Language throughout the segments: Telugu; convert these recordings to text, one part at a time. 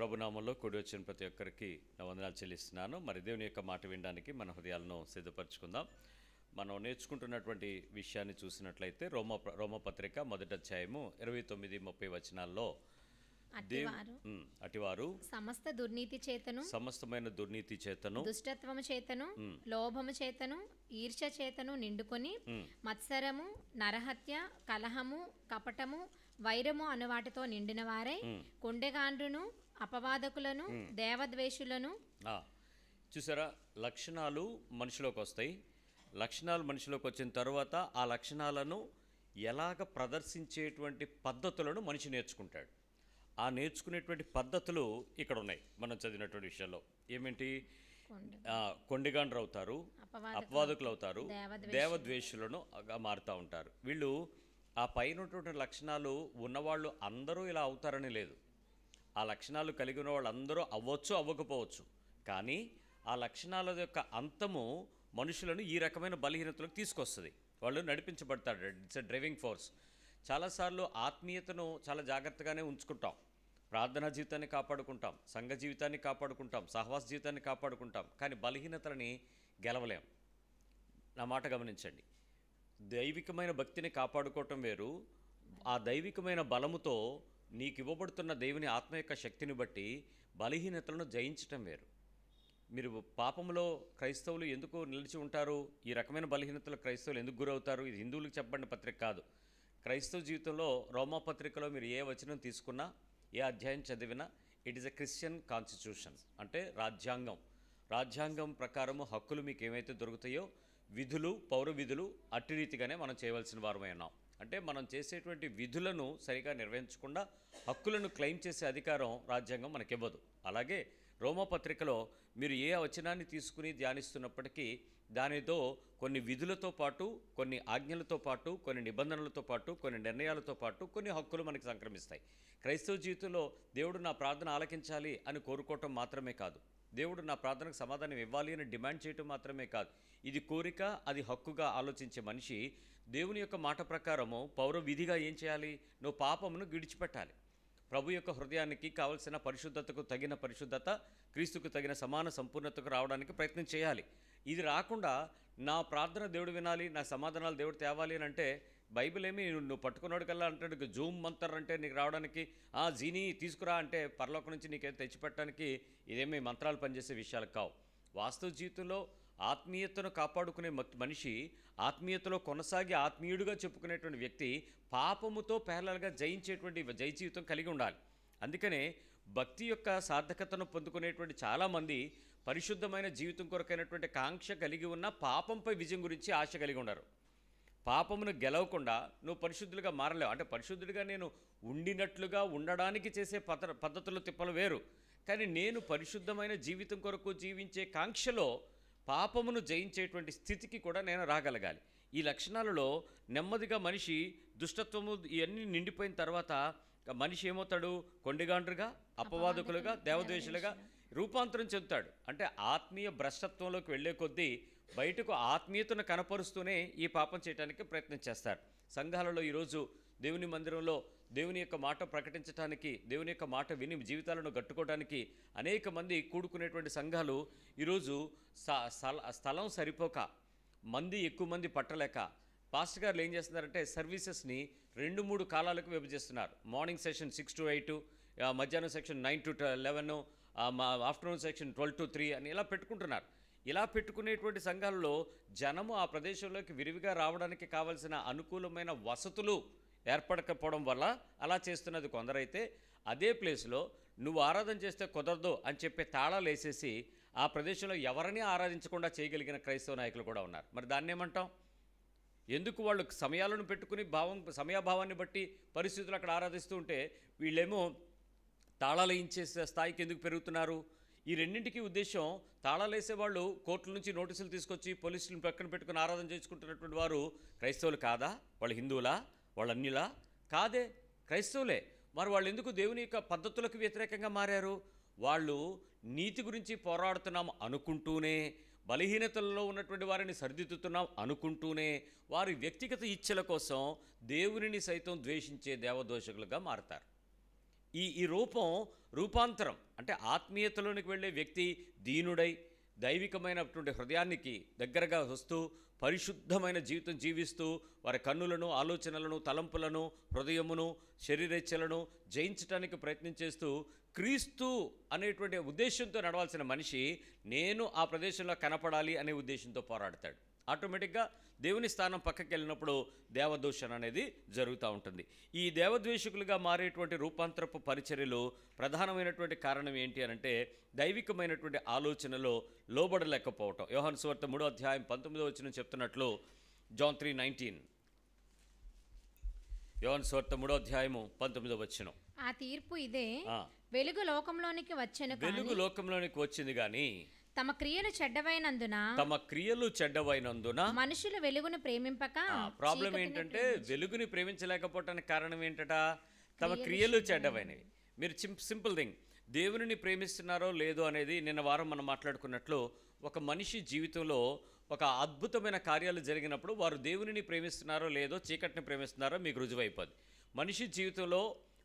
ప్రభునామంలో కూడి వచ్చిన ప్రతి ఒక్కరికి వందనాలు చెల్లిస్తున్నాను మరి దేవుని యొక్క మాట వినడానికి మన హృదయాలను సిద్ధపరచుకుందాం మనం నేర్చుకుంటున్నటువంటి విషయాన్ని చూసినట్లయితే రోమ రోమపత్రిక మొదటి అధ్యాయము ఇరవై తొమ్మిది ముప్పై వచనాల్లో అటివారు సమస్త దుర్నీతి చేతను సమస్తమైన దుర్నీతి చేతను దుష్టత్వము చేతను లోభము చేతను ఈర్ష్య చేతను నిండుకొని మత్సరము నరహత్య కలహము కపటము వైరము అనువాటితో వాటితో నిండిన వారై కొండగాండ్రును అపవాదకులను దేవద్వేషులను చూసారా లక్షణాలు మనిషిలోకి వస్తాయి లక్షణాలు మనిషిలోకి వచ్చిన తర్వాత ఆ లక్షణాలను ఎలాగ ప్రదర్శించేటువంటి పద్ధతులను మనిషి నేర్చుకుంటాడు ఆ నేర్చుకునేటువంటి పద్ధతులు ఇక్కడ ఉన్నాయి మనం చదివినటువంటి విషయంలో ఏమిటి కొండిగాండ్రు అవుతారు అపవాదకులు అవుతారు దేవద్వేషులను మారుతూ ఉంటారు వీళ్ళు ఆ పైన లక్షణాలు ఉన్నవాళ్ళు అందరూ ఇలా అవుతారని లేదు ఆ లక్షణాలు కలిగిన వాళ్ళందరూ అవ్వచ్చు అవ్వకపోవచ్చు కానీ ఆ లక్షణాల యొక్క అంతము మనుషులను ఈ రకమైన బలహీనతలకు తీసుకొస్తుంది వాళ్ళు నడిపించబడతారు ఇట్స్ డ్రైవింగ్ ఫోర్స్ చాలాసార్లు ఆత్మీయతను చాలా జాగ్రత్తగానే ఉంచుకుంటాం ప్రార్థనా జీవితాన్ని కాపాడుకుంటాం సంఘ జీవితాన్ని కాపాడుకుంటాం సహవాస జీవితాన్ని కాపాడుకుంటాం కానీ బలహీనతలని గెలవలేం నా మాట గమనించండి దైవికమైన భక్తిని కాపాడుకోవటం వేరు ఆ దైవికమైన బలముతో నీకు ఇవ్వబడుతున్న దేవుని ఆత్మ యొక్క శక్తిని బట్టి బలహీనతలను జయించటం వేరు మీరు పాపంలో క్రైస్తవులు ఎందుకు నిలిచి ఉంటారు ఈ రకమైన బలహీనతలు క్రైస్తవులు ఎందుకు గురవుతారు ఇది హిందువులకు చెప్పబడిన పత్రిక కాదు క్రైస్తవ జీవితంలో రోమా పత్రికలో మీరు ఏ వచనం తీసుకున్నా ఏ అధ్యాయం చదివినా it is a Christian constitution అంటే రాజ్యాంగం రాజ్యాంగం ప్రకారము హక్కులు మీకు ఏమైతే దొరుకుతాయో విధులు పౌర విధులు అట్టి రీతిగానే మనం చేయవలసిన వారమైనాం అంటే మనం చేసేటువంటి విధులను సరిగా నిర్వహించకుండా హక్కులను క్లెయిమ్ చేసే అధికారం రాజ్యాంగం మనకివ్వదు అలాగే రోమపత్రికలో మీరు ఏ వచనాన్ని తీసుకుని ధ్యానిస్తున్నప్పటికీ దానితో కొన్ని విధులతో పాటు కొన్ని ఆజ్ఞలతో పాటు కొన్ని నిబంధనలతో పాటు కొన్ని నిర్ణయాలతో పాటు కొన్ని హక్కులు మనకి సంక్రమిస్తాయి క్రైస్తవ జీవితంలో దేవుడు నా ప్రార్థన ఆలకించాలి అని కోరుకోవటం మాత్రమే కాదు దేవుడు నా ప్రార్థనకు సమాధానం ఇవ్వాలి అని డిమాండ్ చేయటం మాత్రమే కాదు ఇది కోరిక అది హక్కుగా ఆలోచించే మనిషి దేవుని యొక్క మాట ప్రకారము పౌర విధిగా ఏం చేయాలి నువ్వు పాపమును విడిచిపెట్టాలి ప్రభు యొక్క హృదయానికి కావలసిన పరిశుద్ధతకు తగిన పరిశుద్ధత క్రీస్తుకు తగిన సమాన సంపూర్ణతకు రావడానికి ప్రయత్నం చేయాలి ఇది రాకుండా నా ప్రార్థన దేవుడు వినాలి నా సమాధానాలు దేవుడు తేవాలి అని అంటే బైబిల్ ఏమి నువ్వు పట్టుకున్నాడు కల్లా నీకు జూమ్ మంతర్ అంటే నీకు రావడానికి ఆ జీని తీసుకురా అంటే పర్లోక నుంచి నీకేం తెచ్చిపెట్టడానికి ఇదేమి మంత్రాలు పనిచేసే విషయాలు కావు వాస్తవ జీవితంలో ఆత్మీయతను కాపాడుకునే మనిషి ఆత్మీయతలో కొనసాగి ఆత్మీయుడిగా చెప్పుకునేటువంటి వ్యక్తి పాపముతో పేర్లలుగా జయించేటువంటి జయ జీవితం కలిగి ఉండాలి అందుకనే భక్తి యొక్క సార్థకతను పొందుకునేటువంటి చాలామంది పరిశుద్ధమైన జీవితం కొరకైనటువంటి కాంక్ష కలిగి ఉన్న పాపంపై విజయం గురించి ఆశ కలిగి ఉండరు పాపమును గెలవకుండా నువ్వు పరిశుద్ధులుగా మారలేవు అంటే పరిశుద్ధుడిగా నేను ఉండినట్లుగా ఉండడానికి చేసే పద పద్ధతులు తిప్పలు వేరు కానీ నేను పరిశుద్ధమైన జీవితం కొరకు జీవించే కాంక్షలో పాపమును జయించేటువంటి స్థితికి కూడా నేను రాగలగాలి ఈ లక్షణాలలో నెమ్మదిగా మనిషి దుష్టత్వము ఇవన్నీ నిండిపోయిన తర్వాత మనిషి ఏమవుతాడు కొండిగాండ్రుగా అపవాదకులుగా దేవద్వేషులుగా రూపాంతరం చెందుతాడు అంటే ఆత్మీయ భ్రష్టత్వంలోకి వెళ్ళే కొద్దీ బయటకు ఆత్మీయతను కనపరుస్తూనే ఈ పాపం చేయడానికి ప్రయత్నం చేస్తారు సంఘాలలో ఈరోజు దేవుని మందిరంలో దేవుని యొక్క మాట ప్రకటించడానికి దేవుని యొక్క మాట విని జీవితాలను గట్టుకోవడానికి అనేక మంది కూడుకునేటువంటి సంఘాలు ఈరోజు స్థలం సరిపోక మంది ఎక్కువ మంది పట్టలేక పాస్ట్ గారు ఏం చేస్తున్నారంటే సర్వీసెస్ని రెండు మూడు కాలాలకు విభజిస్తున్నారు morning session six to eight మధ్యాహ్నం section nine to eleven afternoon section twelve to three అని ఇలా పెట్టుకుంటున్నారు ఇలా పెట్టుకునేటువంటి సంఘాల్లో జనము ఆ ప్రదేశంలోకి విరివిగా రావడానికి కావలసిన అనుకూలమైన వసతులు ఏర్పడకపోవడం వల్ల అలా చేస్తున్నది కొందరైతే అదే ప్లేస్లో నువ్వు ఆరాధన చేస్తే కుదరదు అని చెప్పే తాళాలు వేసేసి ఆ ప్రదేశంలో ఎవరిని ఆరాధించకుండా చేయగలిగిన క్రైస్తవ నాయకులు కూడా ఉన్నారు మరి దాన్ని ఏమంటాం ఎందుకు వాళ్ళు సమయాలను పెట్టుకుని భావం సమయాభావాన్ని బట్టి పరిస్థితులు అక్కడ ఆరాధిస్తూ ఉంటే వీళ్ళేమో తాళాలు ఇచ్చే స్థాయికి ఎందుకు పెరుగుతున్నారు ఈ రెండింటికి ఉద్దేశం తాళాలేసే వాళ్ళు కోర్టుల నుంచి నోటీసులు తీసుకొచ్చి పోలీసులను పక్కన పెట్టుకుని ఆరాధన చేసుకుంటున్నటువంటి వారు క్రైస్తవులు కాదా వాళ్ళు హిందువులా వాళ్ళ అన్యులా కాదే క్రైస్తవులే మరి వాళ్ళు ఎందుకు దేవుని యొక్క పద్ధతులకు వ్యతిరేకంగా మారారు వాళ్ళు నీతి గురించి పోరాడుతున్నాం అనుకుంటూనే బలహీనతల్లో ఉన్నటువంటి వారిని సరిదిద్దుతున్నాం అనుకుంటూనే వారి వ్యక్తిగత ఇచ్చల కోసం దేవునిని సైతం ద్వేషించే దేవదోషకులుగా మారతారు ఈ ఈ రూపం రూపాంతరం అంటే ఆత్మీయతలోనికి వెళ్ళే వ్యక్తి దీనుడై దైవికమైనటువంటి హృదయానికి దగ్గరగా వస్తూ పరిశుద్ధమైన జీవితం జీవిస్తూ వారి కన్నులను ఆలోచనలను తలంపులను హృదయమును శరీరేచ్ఛలను జయించడానికి ప్రయత్నం చేస్తూ క్రీస్తు అనేటువంటి ఉద్దేశంతో నడవాల్సిన మనిషి నేను ఆ ప్రదేశంలో కనపడాలి అనే ఉద్దేశంతో పోరాడతాడు ఆటోమేటిక్గా దేవుని స్థానం పక్కకి వెళ్ళినప్పుడు దేవదూషణ అనేది జరుగుతూ ఉంటుంది ఈ దేవద్వేషకులుగా మారేటువంటి రూపాంతరపు పరిచర్యలు ప్రధానమైనటువంటి కారణం ఏంటి అనంటే దైవికమైనటువంటి ఆలోచనలో లోబడలేకపోవటం యోహన్ సువర్త మూడో అధ్యాయం పంతొమ్మిదో వచ్చిన చెప్తున్నట్లు జాన్ త్రీ నైన్టీన్ యోహన్ సువర్త మూడో అధ్యాయము పంతొమ్మిదో వచ్చిన ఆ తీర్పు ఇదే వెలుగు లోకంలోనికి వచ్చిన వెలుగు లోకంలోనికి వచ్చింది కానీ తమ క్రియలు చెడ్డవైనందున తమ క్రియలు చెడ్డవైనందున మనుషులు వెలుగును ప్రేమింపక ప్రాబ్లం ఏంటంటే వెలుగుని ప్రేమించలేకపోవటానికి కారణం ఏంటట తమ క్రియలు చెడ్డవైనవి మీరు సింపుల్ థింగ్ దేవుని ప్రేమిస్తున్నారో లేదో అనేది నిన్న వారం మనం మాట్లాడుకున్నట్లు ఒక మనిషి జీవితంలో ఒక అద్భుతమైన కార్యాలు జరిగినప్పుడు వారు దేవునిని ప్రేమిస్తున్నారో లేదో చీకటిని ప్రేమిస్తున్నారో మీకు రుజువైపోద్ది మనిషి జీవితంలో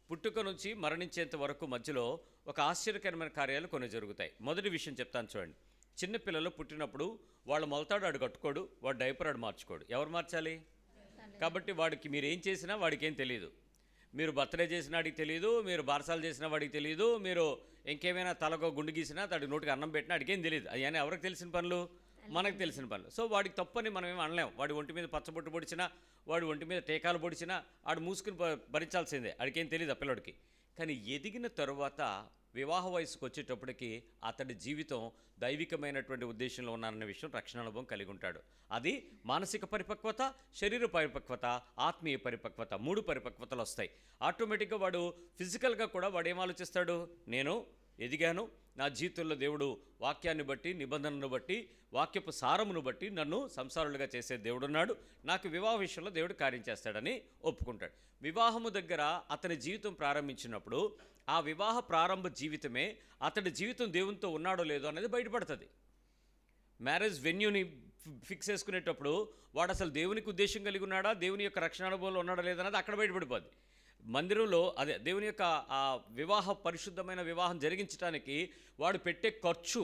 పుట్టుక నుంచి మరణించేంత వరకు మధ్యలో ఒక ఆశ్చర్యకరమైన కార్యాలు కొన్ని జరుగుతాయి మొదటి విషయం చెప్తాను చూడండి చిన్నపిల్లలు పుట్టినప్పుడు వాళ్ళు మొలతాడు ఆడు కట్టుకోడు వాడు డైపర్ ఆడు మార్చుకోడు ఎవరు మార్చాలి కాబట్టి వాడికి మీరు ఏం చేసినా వాడికి ఏం తెలియదు మీరు బర్త్డే చేసిన వాడికి తెలియదు మీరు బారసాలు చేసిన వాడికి తెలియదు మీరు ఇంకేమైనా తలకు గుండు గీసినా తడి నోటికి అన్నం పెట్టినా అడిగేం తెలియదు అని ఎవరికి తెలిసిన పనులు మనకు తెలిసిన పనులు సో వాడికి తప్పని మనం ఏమి అనలేం వాడి ఒంటి మీద పచ్చబొట్టు పొడిచినా వాడి ఒంటి మీద టీకాలు పొడిచినా ఆడు మూసుకుని భరించాల్సిందే ఆడికేం తెలియదు ఆ పిల్లడికి కానీ ఎదిగిన తరువాత వివాహ వయసుకు వచ్చేటప్పటికి అతడి జీవితం దైవికమైనటువంటి ఉద్దేశంలో ఉన్నానన్న విషయం రక్షణ అనుభవం కలిగి ఉంటాడు అది మానసిక పరిపక్వత శరీర పరిపక్వత ఆత్మీయ పరిపక్వత మూడు పరిపక్వతలు వస్తాయి ఆటోమేటిక్గా వాడు ఫిజికల్గా కూడా వాడు ఏం ఆలోచిస్తాడు నేను ఎదిగాను నా జీవితంలో దేవుడు వాక్యాన్ని బట్టి నిబంధనను బట్టి వాక్యపు సారమును బట్టి నన్ను సంసారులుగా చేసే దేవుడున్నాడు నాకు వివాహ విషయంలో దేవుడు కార్యం చేస్తాడని ఒప్పుకుంటాడు వివాహము దగ్గర అతని జీవితం ప్రారంభించినప్పుడు ఆ వివాహ ప్రారంభ జీవితమే అతడి జీవితం దేవునితో ఉన్నాడో లేదో అనేది బయటపడుతుంది మ్యారేజ్ వెన్యూని ఫిక్స్ చేసుకునేటప్పుడు వాడు అసలు దేవునికి ఉద్దేశం కలిగి ఉన్నాడా దేవుని యొక్క రక్షణ అనుభవంలో ఉన్నాడా లేదన్నది అక్కడ బయటపడిపోద్ది మందిరంలో అదే దేవుని యొక్క ఆ వివాహ పరిశుద్ధమైన వివాహం జరిగించడానికి వాడు పెట్టే ఖర్చు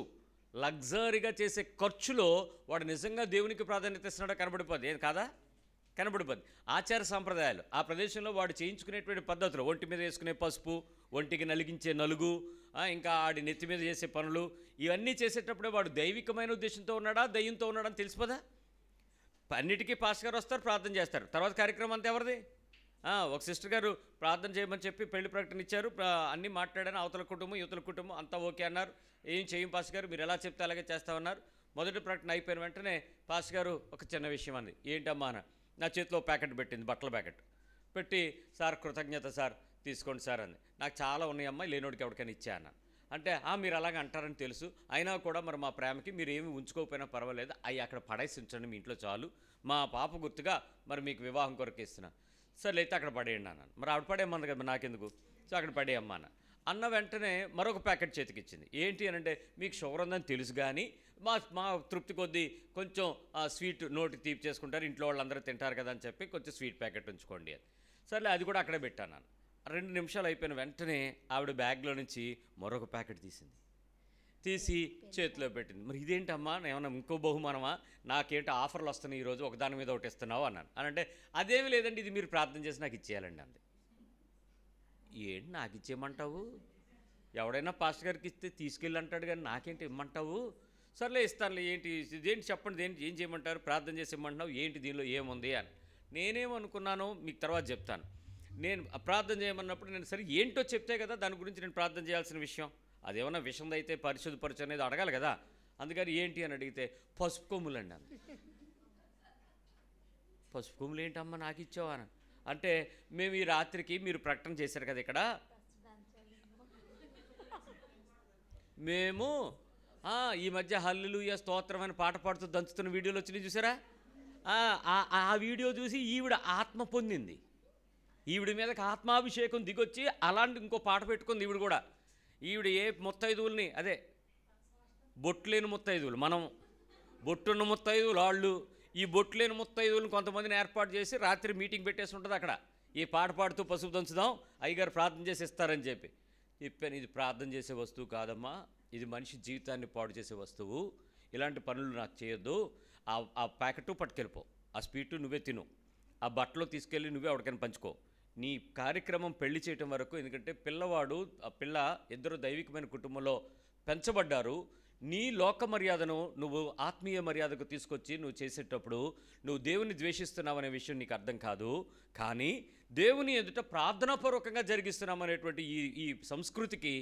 లగ్జరీగా చేసే ఖర్చులో వాడు నిజంగా దేవునికి ప్రాధాన్యత ఇస్తున్నాడో కనబడిపోద్ది ఏం కాదా కనబడిపోద్ది ఆచార సాంప్రదాయాలు ఆ ప్రదేశంలో వాడు చేయించుకునేటువంటి పద్ధతులు ఒంటి మీద వేసుకునే పసుపు ఒంటికి నలిగించే నలుగు ఇంకా ఆడి నెత్తి మీద చేసే పనులు ఇవన్నీ చేసేటప్పుడే వాడు దైవికమైన ఉద్దేశంతో ఉన్నాడా దయ్యంతో ఉన్నాడా అని తెలిసిపోదా అన్నిటికీ పాస్ గారు వస్తారు ప్రార్థన చేస్తారు తర్వాత కార్యక్రమం అంతా ఎవరిది ఒక సిస్టర్ గారు ప్రార్థన చేయమని చెప్పి పెళ్లి ప్రకటన ఇచ్చారు అన్నీ మాట్లాడాను అవతల కుటుంబం యువతల కుటుంబం అంతా ఓకే అన్నారు ఏం చేయం పాస్ గారు మీరు ఎలా చెప్తే అలాగే చేస్తామన్నారు మొదటి ప్రకటన అయిపోయిన వెంటనే పాస్ గారు ఒక చిన్న విషయం అంది ఏంటమ్మా అన్న నా చేతిలో ప్యాకెట్ పెట్టింది బట్టల ప్యాకెట్ పెట్టి సార్ కృతజ్ఞత సార్ తీసుకోండి సార్ అంది నాకు చాలా ఉన్నాయమ్మా లేనోడికి ఎవరికైనా ఇచ్చా అన్నాను అంటే మీరు అలాగ అంటారని తెలుసు అయినా కూడా మరి మా ప్రేమకి మీరు ఏమి ఉంచుకోకపోయినా పర్వాలేదు అవి అక్కడ పడేసి ఉంచండి మీ ఇంట్లో చాలు మా పాప గుర్తుగా మరి మీకు వివాహం కొరకు ఇస్తున్నాను సర్లే అయితే అక్కడ పడేయండి అన్నాను మరి ఆవిడ పడేయమన్నది కదా నాకెందుకు సో అక్కడ పడేయమ్మా అన్న అన్న వెంటనే మరొక ప్యాకెట్ చేతికిచ్చింది ఏంటి అని అంటే మీకు షుగర్ ఉందని తెలుసు కానీ మా మా తృప్తి కొద్దీ కొంచెం స్వీట్ నోటి తీపి చేసుకుంటారు ఇంట్లో వాళ్ళందరూ తింటారు కదా అని చెప్పి కొంచెం స్వీట్ ప్యాకెట్ ఉంచుకోండి అని సర్లే అది కూడా అక్కడే పెట్టాను రెండు నిమిషాలు అయిపోయిన వెంటనే ఆవిడ బ్యాగ్లో నుంచి మరొక ప్యాకెట్ తీసింది తీసి చేతిలో పెట్టింది మరి ఇదేంటమ్మా ఏమన్నా ఇంకో బహుమానమా నాకేంటి ఆఫర్లు వస్తున్నాయి ఈరోజు ఒకదాని మీద ఒకటి ఇస్తున్నావు అన్నాను అని అంటే అదేమి లేదండి ఇది మీరు ప్రార్థన చేసి నాకు ఇచ్చేయాలండి అంది ఏంటి నాకు ఇచ్చేయమంటావు ఎవడైనా పాస్టర్ గారికి ఇస్తే తీసుకెళ్ళి అంటాడు కానీ నాకేంటి ఇమ్మంటావు సర్లే ఇస్తానులే ఏంటి ఇదేంటి చెప్పండి ఏంటి ఏం చేయమంటారు ప్రార్థన చేసి ఇమ్మంటున్నావు ఏంటి దీనిలో ఏముంది అని నేనేమనుకున్నాను మీకు తర్వాత చెప్తాను నేను ప్రార్థన చేయమన్నప్పుడు నేను సరే ఏంటో చెప్తే కదా దాని గురించి నేను ప్రార్థన చేయాల్సిన విషయం అదేమన్నా విషంది అయితే పరిశుద్ధపరచు అనేది అడగాలి కదా అందుకని ఏంటి అని అడిగితే పసుపు కొమ్ములు అండి అన్న పసుపు కొమ్ములు ఏంటమ్మా నాకు ఇచ్చావా అంటే మేము ఈ రాత్రికి మీరు ప్రకటన చేశారు కదా ఇక్కడ మేము ఈ మధ్య హల్లుయ స్తోత్రం అని పాట పాడుతూ దంచుతున్న వీడియోలు వచ్చినాయి చూసారా ఆ వీడియో చూసి ఈవిడ ఆత్మ పొందింది ఈవిడ మీదకి ఆత్మాభిషేకం దిగొచ్చి అలాంటి ఇంకో పాట పెట్టుకుంది ఈవిడ కూడా ఈవిడ ఏ ముత్తైదువుల్ని అదే బొట్లేని ముత్తైదువులు మనం బొట్టున్న ముత్తైదువులు వాళ్ళు ఈ బొట్లేని ముత్తైదువులను కొంతమందిని ఏర్పాటు చేసి రాత్రి మీటింగ్ పెట్టేసి ఉంటుంది అక్కడ ఈ పాట పాడుతూ పసుపు దంచుదాం అయ్యగారు ప్రార్థన చేసి ఇస్తారని చెప్పి చెప్పాను ఇది ప్రార్థన చేసే వస్తువు కాదమ్మా ఇది మనిషి జీవితాన్ని పాడు చేసే వస్తువు ఇలాంటి పనులు నాకు చేయొద్దు ఆ ప్యాకెట్ పట్టుకెళ్ళిపో ఆ స్వీటు నువ్వే తిను ఆ బట్టలు తీసుకెళ్ళి నువ్వే ఎవరికైనా పంచుకో నీ కార్యక్రమం పెళ్లి చేయటం వరకు ఎందుకంటే పిల్లవాడు ఆ పిల్ల ఇద్దరు దైవికమైన కుటుంబంలో పెంచబడ్డారు నీ లోక మర్యాదను నువ్వు ఆత్మీయ మర్యాదకు తీసుకొచ్చి నువ్వు చేసేటప్పుడు నువ్వు దేవుని ద్వేషిస్తున్నావనే విషయం నీకు అర్థం కాదు కానీ దేవుని ఎదుట ప్రార్థనాపూర్వకంగా జరిగిస్తున్నామనేటువంటి ఈ ఈ సంస్కృతికి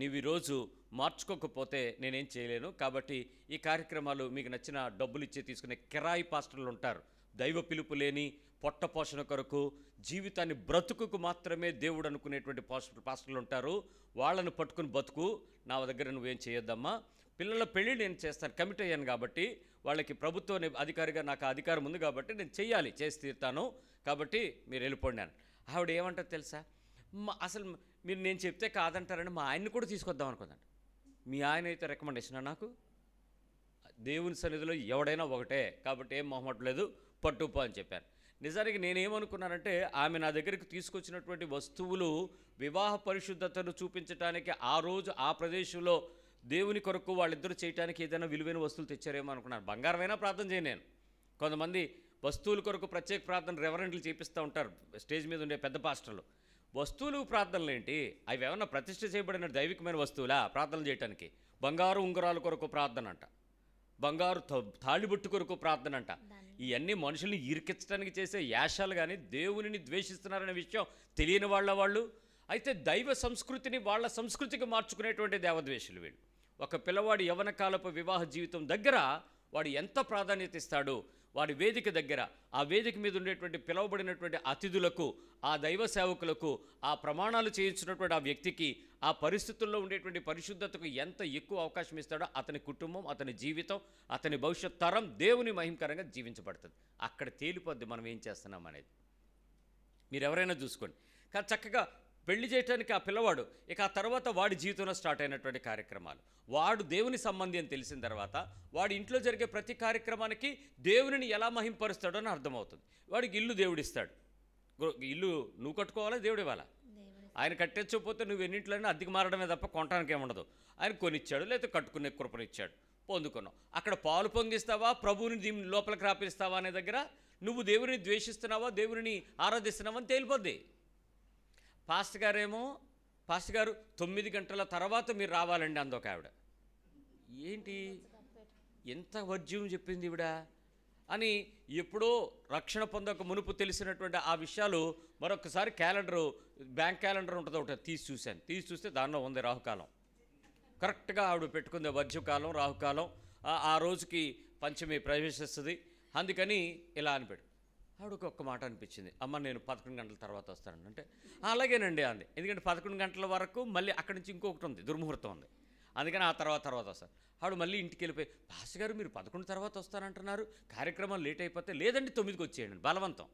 నీవు ఈరోజు మార్చుకోకపోతే నేనేం చేయలేను కాబట్టి ఈ కార్యక్రమాలు మీకు నచ్చిన డబ్బులు ఇచ్చి తీసుకునే కిరాయి పాస్టర్లు ఉంటారు దైవ పిలుపు లేని పొట్ట పోషణ కొరకు జీవితాన్ని బ్రతుకుకు మాత్రమే దేవుడు అనుకునేటువంటి పాస్టర్లు ఉంటారు వాళ్ళను పట్టుకుని బతుకు నా దగ్గర నువ్వేం చేయొద్దమ్మా పిల్లల పెళ్ళి నేను చేస్తాను కమిట్ అయ్యాను కాబట్టి వాళ్ళకి ప్రభుత్వ అధికారిగా నాకు అధికారం ఉంది కాబట్టి నేను చేయాలి చేసి తీరుతాను కాబట్టి మీరు వెళ్ళిపోండాను ఆవిడ ఏమంటారు తెలుసా మా అసలు మీరు నేను చెప్తే కాదంటారని మా ఆయన్ని కూడా తీసుకొద్దాం అనుకుందండి మీ ఆయన అయితే రికమెండేషనా నాకు దేవుని సన్నిధిలో ఎవడైనా ఒకటే కాబట్టి ఏం మొహమట్లేదు పట్టుపో అని చెప్పారు నిజానికి నేనేమనుకున్నానంటే ఆమె నా దగ్గరికి తీసుకొచ్చినటువంటి వస్తువులు వివాహ పరిశుద్ధతను చూపించడానికి ఆ రోజు ఆ ప్రదేశంలో దేవుని కొరకు వాళ్ళిద్దరూ చేయడానికి ఏదైనా విలువైన వస్తువులు తెచ్చారేమో అనుకున్నాను బంగారమైనా ప్రార్థన చేయను నేను కొంతమంది వస్తువుల కొరకు ప్రత్యేక ప్రార్థన రెవరెంట్లు చేపిస్తూ ఉంటారు స్టేజ్ మీద ఉండే పెద్ద పాస్టర్లు వస్తువులు ప్రార్థనలు ఏంటి అవి ఏమన్నా ప్రతిష్ఠ చేయబడిన దైవికమైన వస్తువులా ప్రార్థనలు చేయడానికి బంగారు ఉంగరాల కొరకు ప్రార్థన అంట బంగారు బొట్టు కొరకు ప్రార్థన అంట ఇవన్నీ మనుషుల్ని ఇరికించడానికి చేసే యాషాలు కానీ దేవునిని ద్వేషిస్తున్నారనే విషయం తెలియని వాళ్ళ వాళ్ళు అయితే దైవ సంస్కృతిని వాళ్ళ సంస్కృతికి మార్చుకునేటువంటి దేవద్వేషులు వీళ్ళు ఒక పిల్లవాడు యవన కాలపు వివాహ జీవితం దగ్గర వాడు ఎంత ప్రాధాన్యత ఇస్తాడు వారి వేదిక దగ్గర ఆ వేదిక మీద ఉండేటువంటి పిలువబడినటువంటి అతిథులకు ఆ దైవ సేవకులకు ఆ ప్రమాణాలు చేయించినటువంటి ఆ వ్యక్తికి ఆ పరిస్థితుల్లో ఉండేటువంటి పరిశుద్ధతకు ఎంత ఎక్కువ అవకాశం ఇస్తాడో అతని కుటుంబం అతని జీవితం అతని భవిష్యత్ తరం దేవుని మహిమకరంగా జీవించబడుతుంది అక్కడ తేలిపోద్ది మనం ఏం చేస్తున్నాం అనేది మీరు ఎవరైనా చూసుకోండి కానీ చక్కగా పెళ్లి చేయటానికి ఆ పిల్లవాడు ఇక ఆ తర్వాత వాడి జీవితంలో స్టార్ట్ అయినటువంటి కార్యక్రమాలు వాడు దేవుని సంబంధి అని తెలిసిన తర్వాత వాడి ఇంట్లో జరిగే ప్రతి కార్యక్రమానికి దేవునిని ఎలా మహింపరుస్తాడో అని అర్థమవుతుంది వాడికి ఇల్లు దేవుడిస్తాడు ఇల్లు నువ్వు కట్టుకోవాలా దేవుడు ఇవ్వాలా ఆయన కట్టించకపోతే నువ్వు ఎన్నింటిలోనే అద్దెకి మారడమే తప్ప కొనటానికి ఏముండదు ఆయన కొనిచ్చాడు లేకపోతే కట్టుకునే కృపనిచ్చాడు పొందుకున్నావు అక్కడ పాలు పొంగిస్తావా ప్రభువుని దీని లోపలికి రాపిస్తావా అనే దగ్గర నువ్వు దేవుని ద్వేషిస్తున్నావా దేవుని ఆరాధిస్తున్నావా అని తేలిపోద్ది పాస్ట్ గారేమో పాస్ట్ గారు తొమ్మిది గంటల తర్వాత మీరు రావాలండి అందొక ఆవిడ ఏంటి ఎంత వర్జ్యం చెప్పింది ఇవిడ అని ఎప్పుడో రక్షణ పొందక మునుపు తెలిసినటువంటి ఆ విషయాలు మరొకసారి క్యాలెండరు బ్యాంక్ క్యాలెండర్ ఉంటుంది ఒకటి తీసి చూశాను తీసి చూస్తే దానిలో ఉంది రాహుకాలం కరెక్ట్గా ఆవిడ పెట్టుకుంది వర్జ్యకాలం రాహుకాలం ఆ రోజుకి పంచమి ప్రవేశిస్తుంది అందుకని ఇలా అనిపెడు ఆవిడకి ఒక్క మాట అనిపించింది అమ్మ నేను పదకొండు గంటల తర్వాత వస్తాను అంటే అలాగేనండి అంది ఎందుకంటే పదకొండు గంటల వరకు మళ్ళీ అక్కడి నుంచి ఇంకొకటి ఉంది దుర్ముహూర్తం ఉంది అందుకని ఆ తర్వాత తర్వాత వస్తాను ఆవిడ మళ్ళీ ఇంటికి వెళ్ళిపోయి భాష గారు మీరు పదకొండు తర్వాత వస్తారంటున్నారు కార్యక్రమం లేట్ అయిపోతే లేదండి తొమ్మిదికి వచ్చేయండి బలవంతం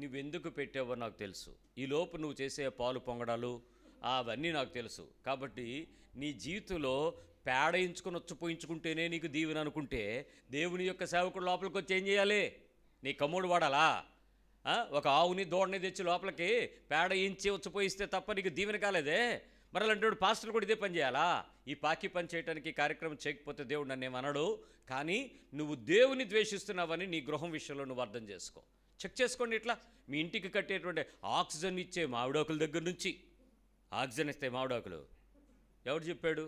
నువ్వెందుకు పెట్టావో నాకు తెలుసు ఈలోపు నువ్వు చేసే పాలు పొంగడాలు అవన్నీ నాకు తెలుసు కాబట్టి నీ జీవితంలో పేడ ఇంచుకొని వచ్చి పోయించుకుంటేనే నీకు దీవెన అనుకుంటే దేవుని యొక్క సేవకుడు లోపలికి వచ్చి ఏం చేయాలి నీ కమ్ముడు వాడాలా ఒక ఆవుని దూడని తెచ్చి లోపలికి పేడ ఇంచి ఉచ్చిపోయిస్తే తప్ప నీకు దీవెన కాలేదే మరి అలాంటి కూడా ఇదే పని చేయాలా ఈ పాకి పని చేయడానికి కార్యక్రమం చేయకపోతే దేవుడు నన్ను ఏమనడు కానీ నువ్వు దేవుని ద్వేషిస్తున్నావని నీ గృహం విషయంలో నువ్వు అర్థం చేసుకో చెక్ చేసుకోండి ఇట్లా మీ ఇంటికి కట్టేటువంటి ఆక్సిజన్ ఇచ్చే మావిడాకుల దగ్గర నుంచి ఆక్సిజన్ ఇస్తే మావిడాకులు ఎవరు చెప్పాడు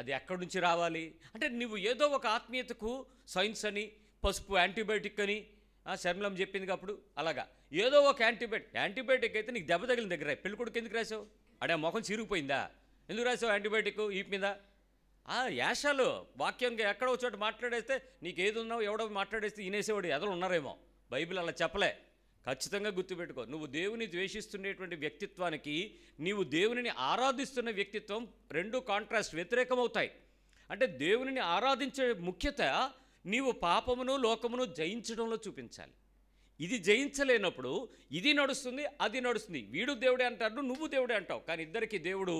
అది ఎక్కడి నుంచి రావాలి అంటే నువ్వు ఏదో ఒక ఆత్మీయతకు సైన్స్ అని పసుపు యాంటీబయాటిక్ అని శర్మలం చెప్పింది అప్పుడు అలాగా ఏదో ఒక యాంటీబయాటిక్ యాంటీబయాటిక్ అయితే నీకు దెబ్బ తగిలిన దగ్గర పెళ్లి కొడుకు ఎందుకు రాసావు అడే ముఖం చిరిగిపోయిందా ఎందుకు రాసావు యాంటీబయాటిక్ ఈ మీద ఆ యాషాలు వాక్యంగా ఎక్కడో చోట మాట్లాడేస్తే నీకు ఏది ఉన్నావు ఎవడో మాట్లాడేస్తే ఈనేసేవాడు ఎదలు ఉన్నారేమో బైబిల్ అలా చెప్పలే ఖచ్చితంగా గుర్తుపెట్టుకో నువ్వు దేవుని ద్వేషిస్తుండేటువంటి వ్యక్తిత్వానికి నీవు దేవునిని ఆరాధిస్తున్న వ్యక్తిత్వం రెండు కాంట్రాస్ట్ వ్యతిరేకమవుతాయి అంటే దేవునిని ఆరాధించే ముఖ్యత నీవు పాపమును లోకమును జయించడంలో చూపించాలి ఇది జయించలేనప్పుడు ఇది నడుస్తుంది అది నడుస్తుంది వీడు దేవుడే అంటాడు నువ్వు దేవుడే అంటావు కానీ ఇద్దరికి దేవుడు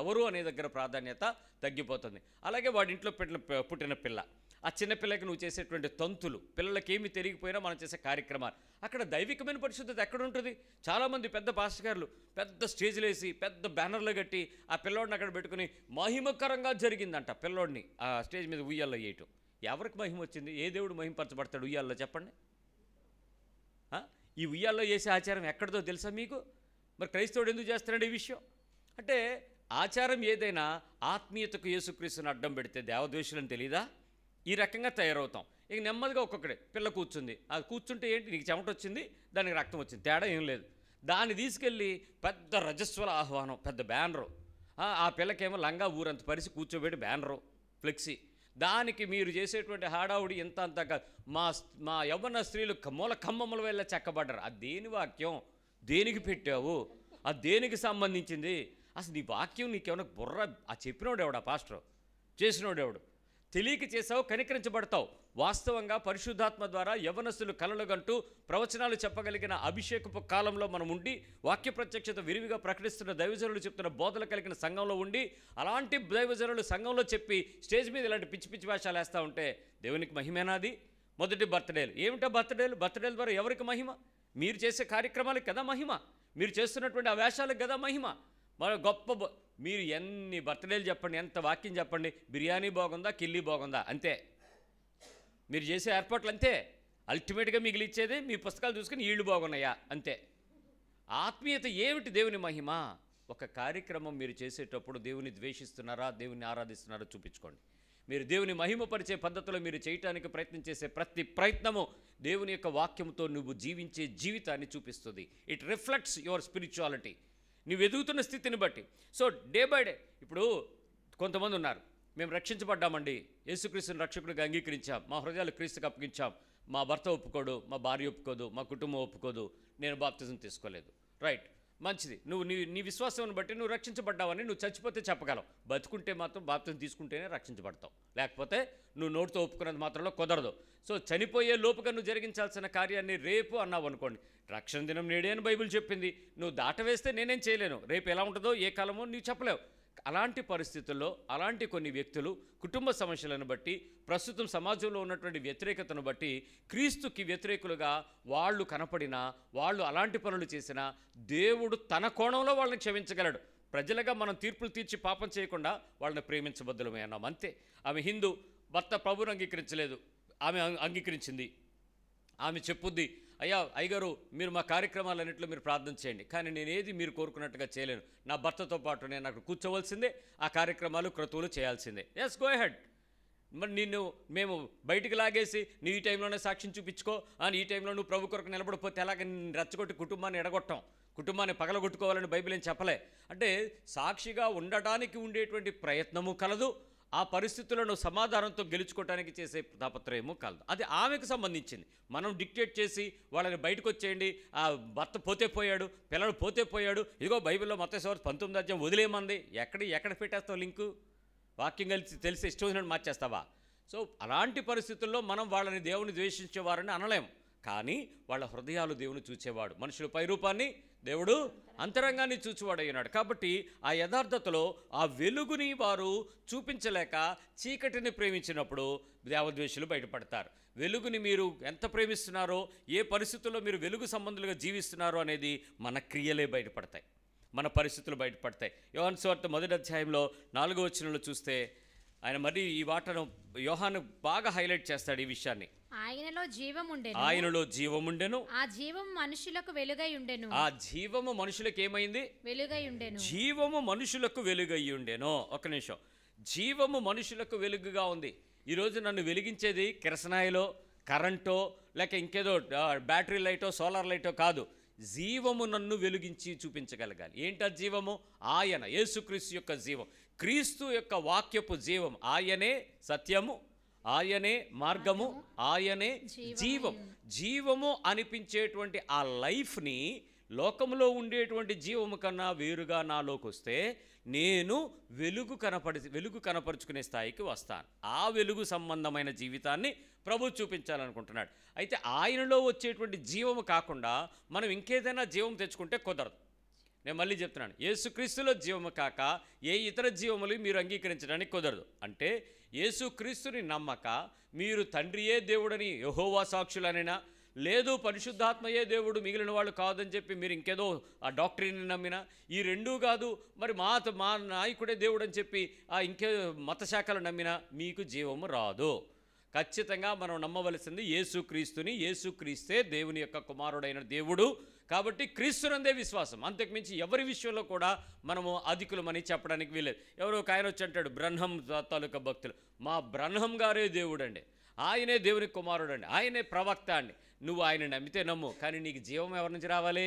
ఎవరు అనే దగ్గర ప్రాధాన్యత తగ్గిపోతుంది అలాగే వాడింట్లో పెట్టిన పుట్టిన పిల్ల ఆ చిన్నపిల్లకి నువ్వు చేసేటువంటి తంతులు పిల్లలకి ఏమి తెలియకపోయినా మనం చేసే కార్యక్రమాలు అక్కడ దైవికమైన పరిశుద్ధత ఎక్కడ ఉంటుంది చాలామంది పెద్ద పాస్టర్లు పెద్ద స్టేజ్లు వేసి పెద్ద బ్యానర్లు కట్టి ఆ పిల్లోడిని అక్కడ పెట్టుకుని మహిమకరంగా జరిగిందంట పిల్లోడిని ఆ స్టేజ్ మీద ఉయ్యాల్లో వేయటం ఎవరికి మహిమ వచ్చింది ఏ దేవుడు మహింపరచబడతాడు ఉయ్యాల్లో చెప్పండి ఈ ఉయ్యాల్లో చేసే ఆచారం ఎక్కడిదో తెలుసా మీకు మరి క్రైస్తవుడు ఎందుకు చేస్తున్నాడు ఈ విషయం అంటే ఆచారం ఏదైనా ఆత్మీయతకు యేసుక్రీస్తుని అడ్డం పెడితే దేవద్వేషులని తెలీదా ఈ రకంగా తయారవుతాం ఇక నెమ్మదిగా ఒక్కొక్కడే పిల్ల కూర్చుంది అది కూర్చుంటే ఏంటి నీకు చెమట వచ్చింది దానికి రక్తం వచ్చింది తేడా ఏం లేదు దాన్ని తీసుకెళ్ళి పెద్ద రజస్వల ఆహ్వానం పెద్ద బ్యానరు ఆ పిల్లకేమో లంగా ఊరంత పరిసి కూర్చోబెట్టి బ్యానరు ఫ్లెక్సీ దానికి మీరు చేసేటువంటి హాడావుడి ఇంత అంత మా మా యవ్వన స్త్రీలు మూల కమ్మముల వల్ల చెక్కబడ్డారు అది దేని వాక్యం దేనికి పెట్టావు అది దేనికి సంబంధించింది అసలు నీ వాక్యం నీకేమైనా బుర్ర ఆ ఎవడా పాస్టర్ ఎవడు తెలియక చేశావు కనికరించబడతావు వాస్తవంగా పరిశుద్ధాత్మ ద్వారా యవనస్సులు కలలుగంటూ ప్రవచనాలు చెప్పగలిగిన అభిషేకపు కాలంలో మనం ఉండి వాక్య ప్రత్యక్షత విరివిగా ప్రకటిస్తున్న దైవజనులు చెప్తున్న బోధలు కలిగిన సంఘంలో ఉండి అలాంటి దైవజనులు సంఘంలో చెప్పి స్టేజ్ మీద ఇలాంటి పిచ్చి పిచ్చి వేషాలు వేస్తూ ఉంటే దేవునికి మహిమేనాది మొదటి బర్త్డేలు ఏమిటో బర్త్డేలు బర్త్డేల ద్వారా ఎవరికి మహిమ మీరు చేసే కార్యక్రమాలకు కదా మహిమ మీరు చేస్తున్నటువంటి ఆ వేషాలకు కదా మహిమ మరో గొప్ప మీరు ఎన్ని బర్త్డేలు చెప్పండి ఎంత వాక్యం చెప్పండి బిర్యానీ బాగుందా కిల్లీ బాగుందా అంతే మీరు చేసే ఏర్పాట్లు అంతే అల్టిమేట్గా మిగిలిచ్చేది మీ పుస్తకాలు చూసుకుని ఈళ్ళు బాగున్నాయా అంతే ఆత్మీయత ఏమిటి దేవుని మహిమ ఒక కార్యక్రమం మీరు చేసేటప్పుడు దేవుని ద్వేషిస్తున్నారా దేవుని ఆరాధిస్తున్నారా చూపించుకోండి మీరు దేవుని మహిమపరిచే పద్ధతిలో మీరు చేయటానికి ప్రయత్నం చేసే ప్రతి ప్రయత్నము దేవుని యొక్క వాక్యంతో నువ్వు జీవించే జీవితాన్ని చూపిస్తుంది ఇట్ రిఫ్లెక్ట్స్ యువర్ స్పిరిచువాలిటీ నువ్వు ఎదుగుతున్న స్థితిని బట్టి సో డే బై డే ఇప్పుడు కొంతమంది ఉన్నారు మేము రక్షించబడ్డామండి యేసుక్రీస్తుని రక్షకుడిగా అంగీకరించాం మా హృదయాలు క్రీస్తుకు అప్పగించాం మా భర్త ఒప్పుకోడు మా భార్య ఒప్పుకోదు మా కుటుంబం ఒప్పుకోదు నేను బాప్తిజం తీసుకోలేదు రైట్ మంచిది నువ్వు నీ నీ విశ్వాసం బట్టి నువ్వు రక్షించబడ్డావని నువ్వు చచ్చిపోతే చెప్పగలవు బతుకుంటే మాత్రం బాప్తం తీసుకుంటేనే రక్షించబడతావు లేకపోతే నువ్వు నోటితో ఒప్పుకున్నది మాత్రంలో కుదరదు సో చనిపోయే లోపుగా నువ్వు జరిగించాల్సిన కార్యాన్ని రేపు అన్నావు అనుకోండి రక్షణ దినం నేడే అని బైబిల్ చెప్పింది నువ్వు దాటవేస్తే నేనేం చేయలేను రేపు ఎలా ఉంటుందో ఏ కాలమో నువ్వు చెప్పలేవు అలాంటి పరిస్థితుల్లో అలాంటి కొన్ని వ్యక్తులు కుటుంబ సమస్యలను బట్టి ప్రస్తుతం సమాజంలో ఉన్నటువంటి వ్యతిరేకతను బట్టి క్రీస్తుకి వ్యతిరేకులుగా వాళ్ళు కనపడినా వాళ్ళు అలాంటి పనులు చేసినా దేవుడు తన కోణంలో వాళ్ళని క్షమించగలడు ప్రజలుగా మనం తీర్పులు తీర్చి పాపం చేయకుండా వాళ్ళని ప్రేమించబద్దులమే అన్నాం అంతే ఆమె హిందూ భర్త ప్రభుని అంగీకరించలేదు ఆమె అంగీకరించింది ఆమె చెప్పుద్ది అయ్యా అయ్యగారు మీరు మా కార్యక్రమాలన్నింటిలో మీరు ప్రార్థన చేయండి కానీ నేనేది మీరు కోరుకున్నట్టుగా చేయలేను నా భర్తతో పాటు నేను అక్కడ కూర్చోవలసిందే ఆ కార్యక్రమాలు క్రతువులు చేయాల్సిందే ఎస్ గో హెడ్ మరి నిన్ను మేము బయటికి లాగేసి నీ ఈ టైంలోనే సాక్షిని చూపించుకో అని ఈ టైంలో నువ్వు ప్రభు కొరకు నిలబడిపోతే ఎలాగ రెచ్చగొట్టి కుటుంబాన్ని ఎడగొట్టాం కుటుంబాన్ని పగలగొట్టుకోవాలని బైబిల్ ఏం చెప్పలే అంటే సాక్షిగా ఉండటానికి ఉండేటువంటి ప్రయత్నము కలదు ఆ పరిస్థితులను సమాధానంతో గెలుచుకోవటానికి చేసే తాపత్రయము కాదు అది ఆమెకు సంబంధించింది మనం డిక్టేట్ చేసి వాళ్ళని బయటకు వచ్చేయండి ఆ భర్త పోతే పోయాడు పిల్లలు పోతే పోయాడు ఇదిగో బైబిల్లో సవర్ పంతొమ్మిది అధ్యాయం వదిలేమంది ఎక్కడ ఎక్కడ పెట్టేస్తావు లింకు వాక్యం కలిసి తెలిసి ఇష్టం మార్చేస్తావా సో అలాంటి పరిస్థితుల్లో మనం వాళ్ళని దేవుని ద్వేషించేవారని అనలేము కానీ వాళ్ళ హృదయాలు దేవుని చూసేవాడు మనుషుల పై రూపాన్ని దేవుడు అంతరంగాన్ని చూచువాడయ్యున్నాడు కాబట్టి ఆ యథార్థతలో ఆ వెలుగుని వారు చూపించలేక చీకటిని ప్రేమించినప్పుడు దేవద్వేషులు బయటపడతారు వెలుగుని మీరు ఎంత ప్రేమిస్తున్నారో ఏ పరిస్థితుల్లో మీరు వెలుగు సంబంధులుగా జీవిస్తున్నారో అనేది మన క్రియలే బయటపడతాయి మన పరిస్థితులు బయటపడతాయి యోన్ స్వార్థ మొదటి అధ్యాయంలో నాలుగో వచ్చినలో చూస్తే ఆయన మరి ఈ వాటను యోహాను బాగా హైలైట్ చేస్తాడు ఈ విషయాన్ని ఆయనలో జీవం ఉండే ఆయనలో జీవం ఉండెను ఆ జీవం మనుషులకు వెలుగై ఉండెను ఆ జీవము మనుషులకు ఏమైంది వెలుగై ఉండెను జీవము మనుషులకు వెలుగై ఉండెను ఒక నిమిషం జీవము మనుషులకు వెలుగుగా ఉంది ఈరోజు నన్ను వెలిగించేది కిరసనాయిలో కరెంటో లేక ఇంకేదో బ్యాటరీ లైటో సోలార్ లైటో కాదు జీవము నన్ను వెలిగించి చూపించగలగాలి ఆ జీవము ఆయన యేసుక్రీస్తు యొక్క జీవం క్రీస్తు యొక్క వాక్యపు జీవం ఆయనే సత్యము ఆయనే మార్గము ఆయనే జీవం జీవము అనిపించేటువంటి ఆ లైఫ్ని లోకంలో ఉండేటువంటి జీవము కన్నా వేరుగా నాలోకి వస్తే నేను వెలుగు కనపడి వెలుగు కనపరుచుకునే స్థాయికి వస్తాను ఆ వెలుగు సంబంధమైన జీవితాన్ని ప్రభు చూపించాలనుకుంటున్నాడు అయితే ఆయనలో వచ్చేటువంటి జీవము కాకుండా మనం ఇంకేదైనా జీవం తెచ్చుకుంటే కుదరదు నేను మళ్ళీ చెప్తున్నాను ఏసుక్రీస్తులో జీవము కాక ఏ ఇతర జీవములు మీరు అంగీకరించడానికి కుదరదు అంటే ఏసుక్రీస్తుని నమ్మక మీరు తండ్రియే దేవుడని యహోవా సాక్షులనైనా లేదు పరిశుద్ధాత్మయే దేవుడు మిగిలిన వాళ్ళు కాదని చెప్పి మీరు ఇంకేదో ఆ డాక్టరీని నమ్మినా ఈ రెండూ కాదు మరి మా మా నాయకుడే దేవుడు అని చెప్పి ఆ ఇంకే మతశాఖలు నమ్మినా మీకు జీవము రాదు ఖచ్చితంగా మనం నమ్మవలసింది ఏసుక్రీస్తుని ఏసుక్రీస్తే దేవుని యొక్క కుమారుడైన దేవుడు కాబట్టి క్రీస్తునందే విశ్వాసం అంతకుమించి ఎవరి విషయంలో కూడా మనము అధికులమని చెప్పడానికి వీలేదు ఎవరో ఒక ఆయన వచ్చి అంటాడు బ్రహ్మం తాలూకా భక్తులు మా బ్రహ్మం గారే దేవుడండి ఆయనే దేవుని కుమారుడు అండి ఆయనే ప్రవక్త అండి నువ్వు ఆయన నమ్మితే నమ్ము కానీ నీకు జీవం ఎవరి నుంచి రావాలి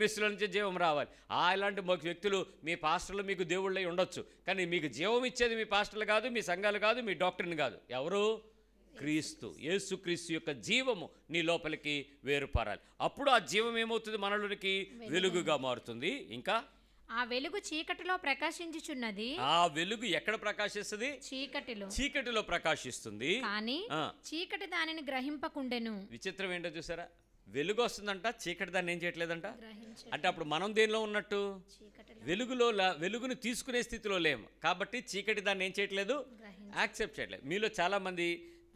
క్రీస్తుల నుంచి జీవం రావాలి అలాంటి మాకు వ్యక్తులు మీ పాస్టర్లు మీకు దేవుళ్ళై ఉండొచ్చు కానీ మీకు జీవం ఇచ్చేది మీ పాస్టర్లు కాదు మీ సంఘాలు కాదు మీ డాక్టర్ని కాదు ఎవరు క్రీస్తు యేసుక్రీస్తు యొక్క జీవము నీ లోపలికి వేరుపారాలి అప్పుడు ఆ జీవం ఏమవుతుంది మనలోనికి వెలుగుగా మారుతుంది ఇంకా ఆ వెలుగు చీకటిలో ప్రకాశించుచున్నది ఆ వెలుగు ఎక్కడ ప్రకాశిస్తుంది చీకటిలో చీకటిలో ప్రకాశిస్తుంది కానీ చీకటి దానిని గ్రహింపకుండెను విచిత్రం ఏంటో చూసారా వెలుగు వస్తుందంట చీకటి దాన్ని ఏం చేయట్లేదంట అంటే అప్పుడు మనం దేనిలో ఉన్నట్టు వెలుగులో వెలుగును తీసుకునే స్థితిలో లేము కాబట్టి చీకటి దాన్ని ఏం చేయట్లేదు యాక్సెప్ట్ చేయట్లేదు మీలో చాలామంది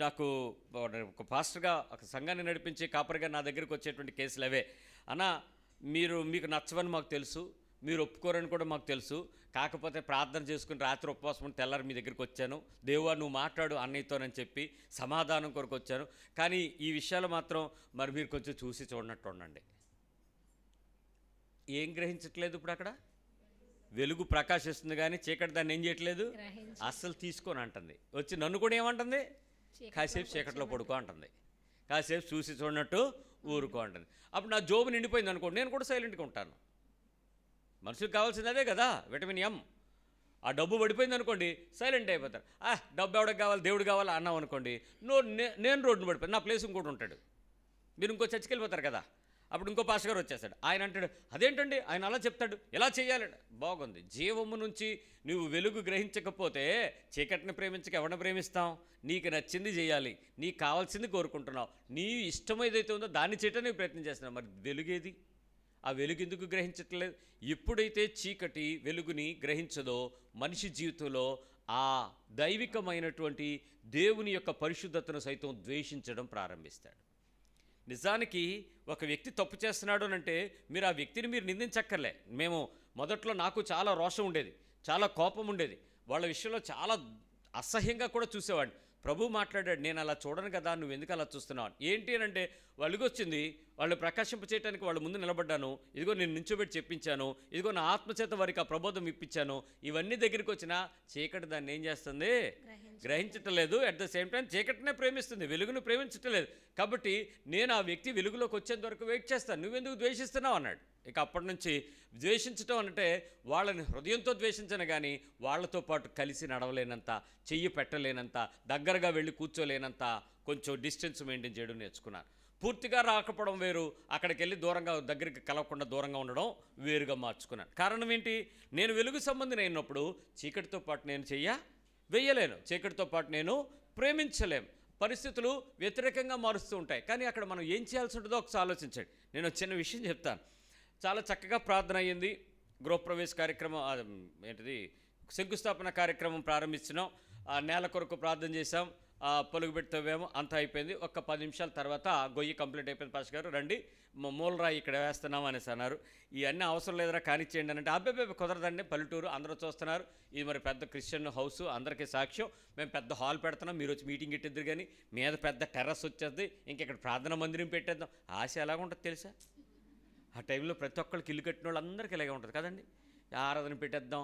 నాకు ఒక పాస్టర్గా ఒక సంఘాన్ని నడిపించి కాపరిగా నా దగ్గరికి వచ్చేటువంటి కేసులు అవే అన్న మీరు మీకు నచ్చవని మాకు తెలుసు మీరు ఒప్పుకోరని కూడా మాకు తెలుసు కాకపోతే ప్రార్థన చేసుకుని రాత్రి ఉపవాసం ఉంటే తెల్లారి మీ దగ్గరికి వచ్చాను దేవుడు నువ్వు మాట్లాడు అన్నయ్యతోనని చెప్పి సమాధానం కొరకు వచ్చాను కానీ ఈ విషయాలు మాత్రం మరి మీరు కొంచెం చూసి చూడనట్టు ఉండండి ఏం గ్రహించట్లేదు ఇప్పుడు అక్కడ వెలుగు ప్రకాశిస్తుంది కానీ చీకటి దాన్ని ఏం చేయట్లేదు అస్సలు తీసుకొని అంటుంది వచ్చి నన్ను కూడా ఏమంటుంది కాసేపు చీకట్లో పడుకో అంటుంది కాసేపు చూసి చూడనట్టు ఊరుకో అంటుంది అప్పుడు నా జోబు నిండిపోయింది అనుకోండి నేను కూడా సైలెంట్గా ఉంటాను మనుషులకు కావాల్సింది అదే కదా విటమిన్ ఎం ఆ డబ్బు పడిపోయింది అనుకోండి సైలెంట్ అయిపోతారు ఆ డబ్బు ఎవడికి కావాలి దేవుడు కావాలి అన్నాం అనుకోండి నో నేను రోడ్డును పడిపోయింది నా ప్లేస్ ఇంకోటి ఉంటాడు మీరు ఇంకో చచ్చికెళ్ళిపోతారు వెళ్ళిపోతారు కదా అప్పుడు ఇంకో పాస్ గారు వచ్చేసాడు ఆయన అంటాడు అదేంటండి ఆయన అలా చెప్తాడు ఎలా చేయాలి బాగుంది జీవము నుంచి నువ్వు వెలుగు గ్రహించకపోతే చీకటిని ప్రేమించక ఎవరిని ప్రేమిస్తాం నీకు నచ్చింది చేయాలి నీకు కావాల్సింది కోరుకుంటున్నావు నీ ఇష్టం ఏదైతే ఉందో దాన్ని చేయటం నీకు ప్రయత్నం చేస్తున్నావు మరి వెలుగేది ఆ వెలుగు ఎందుకు గ్రహించట్లేదు ఎప్పుడైతే చీకటి వెలుగుని గ్రహించదో మనిషి జీవితంలో ఆ దైవికమైనటువంటి దేవుని యొక్క పరిశుద్ధతను సైతం ద్వేషించడం ప్రారంభిస్తాడు నిజానికి ఒక వ్యక్తి తప్పు చేస్తున్నాడు అంటే మీరు ఆ వ్యక్తిని మీరు నిందించక్కర్లే మేము మొదట్లో నాకు చాలా రోషం ఉండేది చాలా కోపం ఉండేది వాళ్ళ విషయంలో చాలా అసహ్యంగా కూడా చూసేవాడిని ప్రభు మాట్లాడాడు నేను అలా చూడను కదా నువ్వు ఎందుకు అలా చూస్తున్నావు ఏంటి అని అంటే వచ్చింది వాళ్ళు ప్రకాశింప చేయడానికి వాళ్ళ ముందు నిలబడ్డాను ఇదిగో నేను నించోబెట్టి చెప్పించాను ఇదిగో నా ఆత్మచేత వారికి ఆ ప్రబోధం ఇప్పించాను ఇవన్నీ దగ్గరికి వచ్చినా చీకటి దాన్ని ఏం చేస్తుంది గ్రహించటం లేదు అట్ ద సేమ్ టైం చీకటినే ప్రేమిస్తుంది వెలుగును ప్రేమించటం లేదు కాబట్టి నేను ఆ వ్యక్తి వెలుగులోకి వచ్చేంత వరకు వెయిట్ చేస్తాను నువ్వెందుకు ద్వేషిస్తున్నావు అన్నాడు ఇక అప్పటి నుంచి ద్వేషించటం అంటే వాళ్ళని హృదయంతో ద్వేషించను కానీ వాళ్ళతో పాటు కలిసి నడవలేనంత చెయ్యి పెట్టలేనంత దగ్గరగా వెళ్ళి కూర్చోలేనంత కొంచెం డిస్టెన్స్ మెయింటైన్ చేయడం నేర్చుకున్నాను పూర్తిగా రాకపోవడం వేరు అక్కడికి వెళ్ళి దూరంగా దగ్గరికి కలవకుండా దూరంగా ఉండడం వేరుగా మార్చుకున్నాను కారణం ఏంటి నేను వెలుగు సంబంధిని అయినప్పుడు చీకటితో పాటు నేను చెయ్య వేయలేను చీకటితో పాటు నేను ప్రేమించలేము పరిస్థితులు వ్యతిరేకంగా మారుస్తూ ఉంటాయి కానీ అక్కడ మనం ఏం చేయాల్సి ఉంటుందో ఒకసారి ఆలోచించండి నేను చిన్న విషయం చెప్తాను చాలా చక్కగా ప్రార్థన అయ్యింది గృహప్రవేశ కార్యక్రమం ఏంటిది శంకుస్థాపన కార్యక్రమం ప్రారంభించినాం నేల కొరకు ప్రార్థన చేశాం పొలుగుబెడతామేమో అంత అయిపోయింది ఒక పది నిమిషాల తర్వాత గొయ్యి కంప్లీట్ అయిపోయింది పాష గారు రండి మూలరాయి ఇక్కడ వేస్తున్నాం అనేసి అన్నారు ఇవన్నీ అవసరం లేదురా కానిచ్చేయండి అని అంటే అబ్బాయి కుదరదండి పల్లెటూరు అందరూ చూస్తున్నారు ఇది మరి పెద్ద క్రిస్టియన్ హౌస్ అందరికీ సాక్ష్యం మేము పెద్ద హాల్ పెడుతున్నాం మీరు వచ్చి మీటింగ్ ఎట్టిద్దరు కానీ మీద పెద్ద టెర్రస్ వచ్చేది ఇంక ఇక్కడ ప్రార్థన మందిరం పెట్టేద్దాం ఆశ ఎలాగ ఉంటుంది తెలుసా ఆ టైంలో ప్రతి ఒక్కరికి ఇల్లు కట్టిన అందరికీ ఇలాగే ఉంటుంది కదండి ఆరాధన పెట్టేద్దాం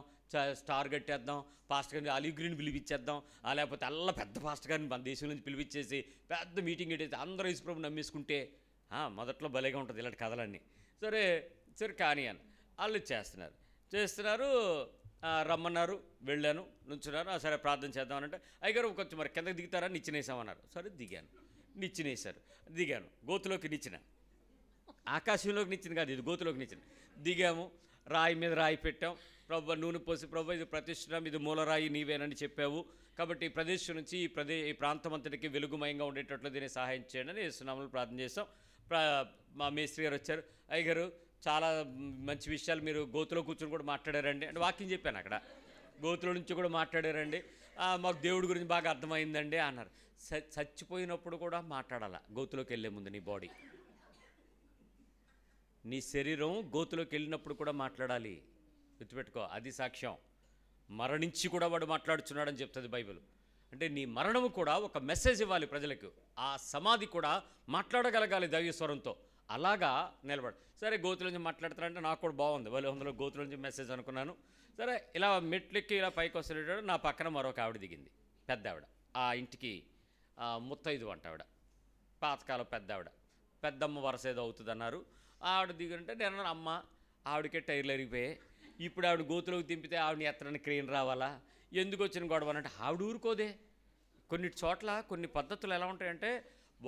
స్టార్ కట్టేద్దాం ఫాస్ట్ గారిని అలీగ్రీని పిలిపించేద్దాం లేకపోతే అల్ల పెద్ద ఫాస్ట్ గారిని మన దేశం నుంచి పిలిపించేసి పెద్ద మీటింగ్ పెట్టేసి అందరూ ప్రభు నమ్మేసుకుంటే మొదట్లో భలేగా ఉంటుంది ఇలాంటి కథలన్నీ సరే సరే కానీ అని వాళ్ళు చేస్తున్నారు చేస్తున్నారు రమ్మన్నారు వెళ్ళాను నుంచున్నారు సరే ప్రార్థన చేద్దాం అంటే అయ్యగారు కొంచెం మరి కిందకి దిగుతారా నిచ్చినేసామన్నారు సరే దిగాను నిచ్చినేశారు దిగాను గోతులోకి నిచ్చిన ఆకాశంలోకి నిచ్చిన కాదు ఇది గోతులోకి నిచ్చిన దిగాము రాయి మీద రాయి పెట్టాం ప్రభు నూనె పోసి ప్రభు ఇది ప్రతిష్టం ఇది మూలరాయి నీవేనని చెప్పావు కాబట్టి ఈ ప్రదేశం నుంచి ఈ ప్రదే ఈ ప్రాంతం అంతటికి వెలుగుమయంగా ఉండేటట్లు దీన్ని సహాయం చేయండి అని ప్రార్థన చేస్తాం మా మేస్త్రి గారు వచ్చారు అయ్యగారు చాలా మంచి విషయాలు మీరు గోతులో కూర్చొని కూడా మాట్లాడారండి అంటే వాకింగ్ చెప్పాను అక్కడ గోతుల నుంచి కూడా మాట్లాడారండి మాకు దేవుడి గురించి బాగా అర్థమైందండి అన్నారు చచ్చిపోయినప్పుడు కూడా మాట్లాడాలా గోతులోకి వెళ్ళే ముందు నీ బాడీ నీ శరీరం గోతులోకి వెళ్ళినప్పుడు కూడా మాట్లాడాలి గుర్తుపెట్టుకో అది సాక్ష్యం మరణించి కూడా వాడు మాట్లాడుచున్నాడని చెప్తుంది బైబిల్ అంటే నీ మరణము కూడా ఒక మెసేజ్ ఇవ్వాలి ప్రజలకు ఆ సమాధి కూడా మాట్లాడగలగాలి దైవస్వరంతో అలాగా నిలబడు సరే నుంచి మాట్లాడతారంటే నాకు కూడా బాగుంది వాళ్ళు అందులో నుంచి మెసేజ్ అనుకున్నాను సరే ఇలా మెట్లెక్కి ఇలా పైకి వస్తున్నాడు నా పక్కన మరొక ఆవిడ దిగింది పెద్ద ఆవిడ ఆ ఇంటికి ముత్తైదు అంట ఆవిడ పాతకాలం పెద్ద ఆవిడ పెద్దమ్మ వరసేదో అవుతుంది అన్నారు ఆవిడ దిగుంటే నేను అమ్మ ఆవిడకే టైర్లు అరిగిపోయాయి ఇప్పుడు ఆవిడ గోతులోకి దింపితే ఆవిడని ఎత్తడానికి క్రీన్ రావాలా ఎందుకు వచ్చిన గొడవ అంటే ఆవిడ ఊరుకోదే కొన్ని చోట్ల కొన్ని పద్ధతులు ఎలా ఉంటాయంటే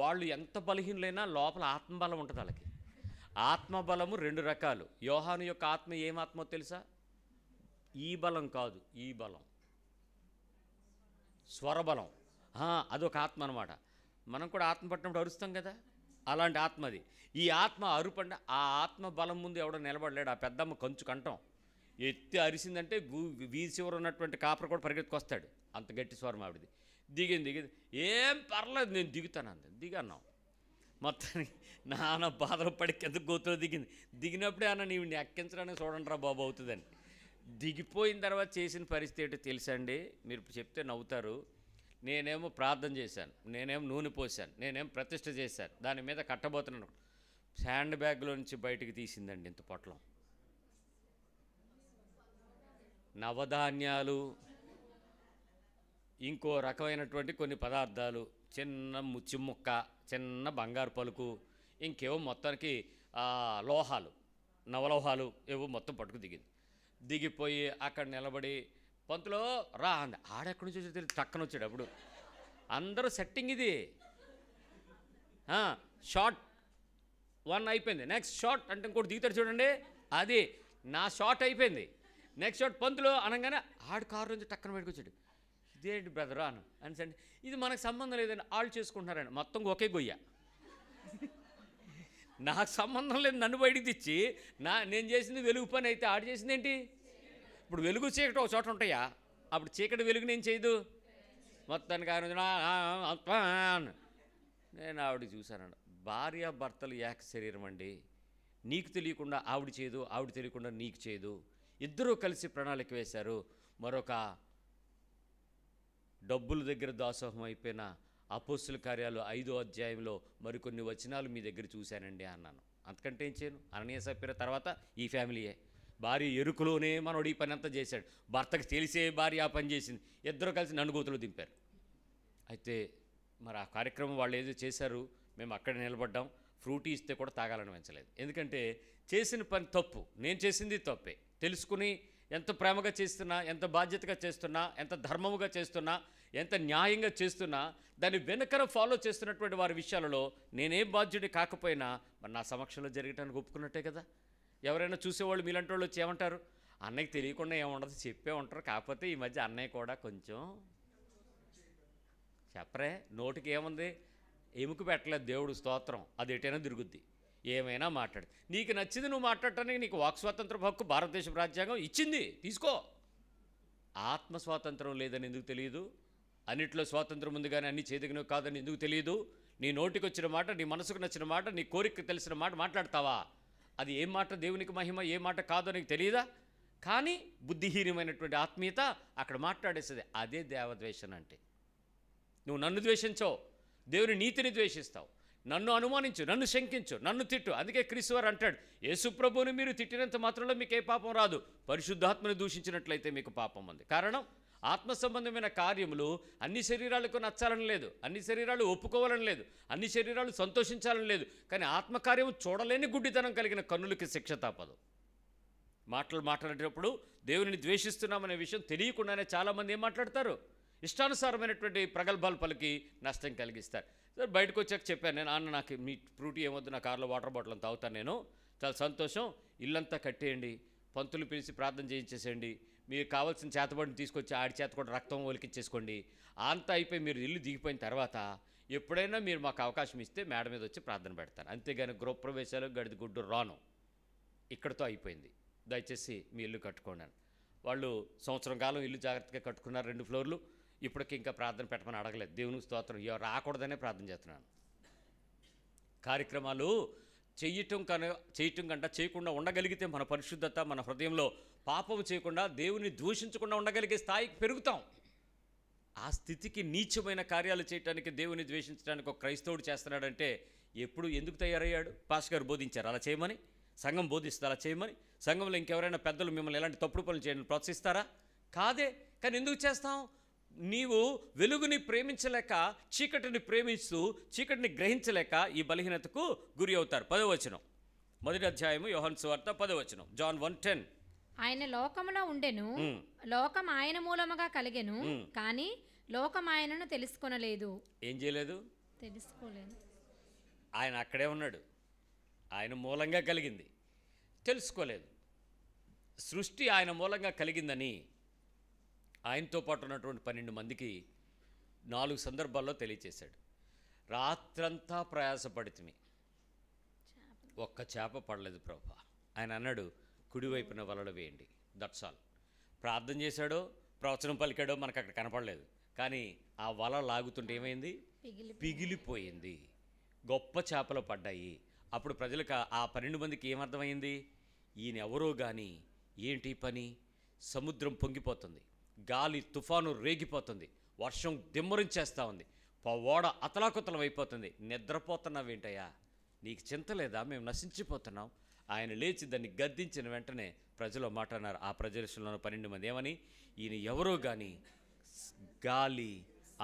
వాళ్ళు ఎంత బలహీనులైనా లోపల ఆత్మబలం ఉంటుంది వాళ్ళకి ఆత్మబలము రెండు రకాలు యోహాను యొక్క ఆత్మ ఏమాత్మో తెలుసా ఈ బలం కాదు ఈ బలం స్వరబలం అదొక ఆత్మ అనమాట మనం కూడా ఆత్మ పట్టినప్పుడు అరుస్తాం కదా అలాంటి ఆత్మ అది ఈ ఆత్మ అరుపంటే ఆ ఆత్మ బలం ముందు ఎవడో నిలబడలేడు ఆ పెద్దమ్మ కంచు కంటం ఎత్తి అరిసిందంటే వీధి చివర ఉన్నటువంటి కాపర్ కూడా పరిగెత్తుకొస్తాడు అంత గట్టి స్వరం ఆవిడది దిగింది దిగింది ఏం పర్లేదు నేను దిగుతాను అంది దిగన్నాం మొత్తానికి నాన్న బాధలు పడి కింద గోతులు దిగింది దిగినప్పుడే అన్న నీవు నెక్కించడానికి చూడండి రా బాబు అవుతుందని దిగిపోయిన తర్వాత చేసిన పరిస్థితి ఏంటో తెలుసండి మీరు చెప్తే నవ్వుతారు నేనేమో ప్రార్థన చేశాను నేనేం నూనె పోశాను నేనేం ప్రతిష్ట చేశాను దాని మీద కట్టబోతున్నాను హ్యాండ్ బ్యాగ్లో నుంచి బయటికి తీసిందండి ఇంత పొట్లం నవధాన్యాలు ఇంకో రకమైనటువంటి కొన్ని పదార్థాలు చిన్న ముచ్చి ముక్క చిన్న బంగారు పలుకు ఇంకేవో మొత్తానికి లోహాలు నవలోహాలు ఏవో మొత్తం పట్టుకు దిగింది దిగిపోయి అక్కడ నిలబడి పంతులో రా అంది ఆడెక్కడి నుంచి వచ్చి తెలియదు టక్కన వచ్చాడు అప్పుడు అందరూ సెట్టింగ్ ఇది షార్ట్ వన్ అయిపోయింది నెక్స్ట్ షార్ట్ అంటే ఇంకోటి దిగుతాడు చూడండి అది నా షార్ట్ అయిపోయింది నెక్స్ట్ షార్ట్ పంతులు అనగానే ఆడు కారు నుంచి టక్కన బయటకు వచ్చాడు ఇదేంటి బ్రదర్ అను అనిసండి ఇది మనకు సంబంధం లేదండి ఆళ్ళు చేసుకుంటున్నారండి మొత్తం ఒకే గొయ్య నాకు సంబంధం లేదు నన్ను బయటికి తెచ్చి నా నేను చేసింది వెలుగు పని అయితే ఆడు చేసింది ఏంటి ఇప్పుడు వెలుగు చీకటి ఒక చోట ఉంటాయా అప్పుడు చీకటి వెలుగు నేను చేయదు మొత్తానికి ఆయన నేను ఆవిడ చూశాను భార్య భర్తలు ఏక శరీరం అండి నీకు తెలియకుండా ఆవిడ చేయదు ఆవిడ తెలియకుండా నీకు చేయదు ఇద్దరూ కలిసి ప్రణాళిక వేశారు మరొక డబ్బుల దగ్గర దాసోహం అయిపోయిన అపోస్తుల కార్యాలు ఐదో అధ్యాయంలో మరికొన్ని వచనాలు మీ దగ్గర చూశానండి అన్నాను అంతకంటే ఏం చేయను అననీయ సభ్యుల తర్వాత ఈ ఫ్యామిలీయే భార్య ఎరుకులోనే మనోడు ఈ పని అంతా చేశాడు భర్తకు తెలిసే భార్య ఆ పని చేసింది ఇద్దరు కలిసి నన్నుగోతులు దింపారు అయితే మరి ఆ కార్యక్రమం వాళ్ళు ఏదో చేశారు మేము అక్కడ నిలబడ్డాం ఫ్రూట్ ఇస్తే కూడా తాగాలని పెంచలేదు ఎందుకంటే చేసిన పని తప్పు నేను చేసింది తప్పే తెలుసుకుని ఎంత ప్రేమగా చేస్తున్నా ఎంత బాధ్యతగా చేస్తున్నా ఎంత ధర్మముగా చేస్తున్నా ఎంత న్యాయంగా చేస్తున్నా దాన్ని వెనకన ఫాలో చేస్తున్నటువంటి వారి విషయాలలో నేనేం బాధ్యుడి కాకపోయినా మరి నా సమక్షంలో జరగటానికి ఒప్పుకున్నట్టే కదా ఎవరైనా చూసేవాళ్ళు మీలాంటి వాళ్ళు వచ్చి ఏమంటారు అన్నయ్యకి తెలియకుండా ఏముండదు చెప్పే ఉంటారు కాకపోతే ఈ మధ్య అన్నయ్య కూడా కొంచెం చెప్పరే నోటికి ఏముంది ఎముక పెట్టలేదు దేవుడు స్తోత్రం అది ఎటైనా తిరుగుద్ది ఏమైనా మాట్లాడు నీకు నచ్చింది నువ్వు మాట్లాడటానికి నీకు వాక్ స్వాతంత్ర హక్కు భారతదేశ రాజ్యాంగం ఇచ్చింది తీసుకో ఆత్మ స్వాతంత్రం లేదని ఎందుకు తెలియదు అన్నిట్లో స్వాతంత్రం ఉంది కానీ అన్ని చేతికినవి కాదని ఎందుకు తెలియదు నీ నోటికి వచ్చిన మాట నీ మనసుకు నచ్చిన మాట నీ కోరిక తెలిసిన మాట మాట్లాడతావా అది ఏ మాట దేవునికి మహిమ ఏ మాట కాదో నీకు తెలియదా కానీ బుద్ధిహీనమైనటువంటి ఆత్మీయత అక్కడ మాట్లాడేసేది అదే దేవద్వేషణ అంటే నువ్వు నన్ను ద్వేషించవు దేవుని నీతిని ద్వేషిస్తావు నన్ను అనుమానించు నన్ను శంకించు నన్ను తిట్టు అందుకే క్రీస్తువారు అంటాడు యేసుప్రభుని మీరు తిట్టినంత మాత్రంలో మీకు ఏ పాపం రాదు పరిశుద్ధాత్మని దూషించినట్లయితే మీకు పాపం ఉంది కారణం ఆత్మ సంబంధమైన కార్యములు అన్ని శరీరాలకు నచ్చాలని లేదు అన్ని శరీరాలు ఒప్పుకోవాలని లేదు అన్ని శరీరాలు సంతోషించాలని లేదు కానీ ఆత్మకార్యం చూడలేని గుడ్డితనం కలిగిన కన్నులకి శిక్ష తప్పదు మాటలు మాట్లాడేటప్పుడు దేవుని ద్వేషిస్తున్నామనే విషయం తెలియకుండానే చాలామంది ఏం మాట్లాడతారు ఇష్టానుసారమైనటువంటి ప్రగల్భాలు పలికి నష్టం కలిగిస్తారు సరే బయటకు వచ్చాక చెప్పాను నేను అన్న నాకు మీ ఫ్రూటీ ఏమొద్దు నా కార్లో వాటర్ బాటిల్ తాగుతాను నేను చాలా సంతోషం ఇల్లంతా కట్టేయండి పంతులు పిలిచి ప్రార్థన చేయించేసేయండి మీకు కావాల్సిన చేతబడిని తీసుకొచ్చి ఆడి చేత కూడా రక్తం ఒలికిచ్చేసుకోండి అంతా అయిపోయి మీరు ఇల్లు దిగిపోయిన తర్వాత ఎప్పుడైనా మీరు మాకు అవకాశం ఇస్తే మేడ మీద వచ్చి ప్రార్థన పెడతారు అంతేగాని గృహప్రవేశాలు గడిది గుడ్డు రాను ఇక్కడతో అయిపోయింది దయచేసి మీ ఇల్లు కట్టుకోండి వాళ్ళు సంవత్సరం కాలం ఇల్లు జాగ్రత్తగా కట్టుకున్నారు రెండు ఫ్లోర్లు ఇప్పటికి ఇంకా ప్రార్థన పెట్టమని అడగలేదు దేవునికి స్తోత్రం ఎవరు రాకూడదనే ప్రార్థన చేస్తున్నాను కార్యక్రమాలు చేయటం కన చేయటం కంట చేయకుండా ఉండగలిగితే మన పరిశుద్ధత మన హృదయంలో పాపం చేయకుండా దేవుని దూషించకుండా ఉండగలిగే స్థాయికి పెరుగుతాం ఆ స్థితికి నీచమైన కార్యాలు చేయడానికి దేవుని ద్వేషించడానికి ఒక క్రైస్తవుడు చేస్తున్నాడంటే ఎప్పుడు ఎందుకు తయారయ్యాడు పాస్ గారు బోధించారు అలా చేయమని సంఘం బోధిస్తే అలా చేయమని సంఘంలో ఇంకెవరైనా పెద్దలు మిమ్మల్ని ఎలాంటి తప్పుడు పనులు చేయడం ప్రోత్సహిస్తారా కాదే కానీ ఎందుకు చేస్తాం నీవు వెలుగుని ప్రేమించలేక చీకటిని ప్రేమిస్తూ చీకటిని గ్రహించలేక ఈ బలహీనతకు గురి అవుతారు పదవచనం మొదటి అధ్యాయము యోహన్ సువార్త పదవచనం జాన్ వన్ టెన్ ఆయన లోకములో ఉండెను లోకం ఆయన మూలముగా కలిగెను కానీ లోకం ఆయనను తెలుసుకొనలేదు ఏం చేయలేదు తెలుసుకోలేదు ఆయన అక్కడే ఉన్నాడు ఆయన మూలంగా కలిగింది తెలుసుకోలేదు సృష్టి ఆయన మూలంగా కలిగిందని ఆయనతో పాటు ఉన్నటువంటి పన్నెండు మందికి నాలుగు సందర్భాల్లో తెలియచేశాడు రాత్రంతా ప్రయాసపడితిని ఒక్క చేప పడలేదు ప్రభా ఆయన అన్నాడు కుడివైపున వలలు వేయండి దట్స్ ఆల్ ప్రార్థన చేశాడో ప్రవచనం పలికాడో మనకు అక్కడ కనపడలేదు కానీ ఆ వల లాగుతుంటే ఏమైంది పిగిలిపోయింది గొప్ప చేపలు పడ్డాయి అప్పుడు ప్రజలకు ఆ పన్నెండు మందికి ఏమర్థమైంది ఈయన ఎవరో కానీ ఏంటి పని సముద్రం పొంగిపోతుంది గాలి తుఫాను రేగిపోతుంది వర్షం దిమ్మరించేస్తూ ఉంది ఓడ అతలాకుతలం అయిపోతుంది నిద్రపోతున్నావేంటయ్యా నీకు చింత లేదా మేము నశించిపోతున్నాం ఆయన లేచి దాన్ని గద్దించిన వెంటనే ప్రజలు మాట ఆ ప్రజలలోని పన్నెండు మంది ఏమని ఈయన ఎవరో కానీ గాలి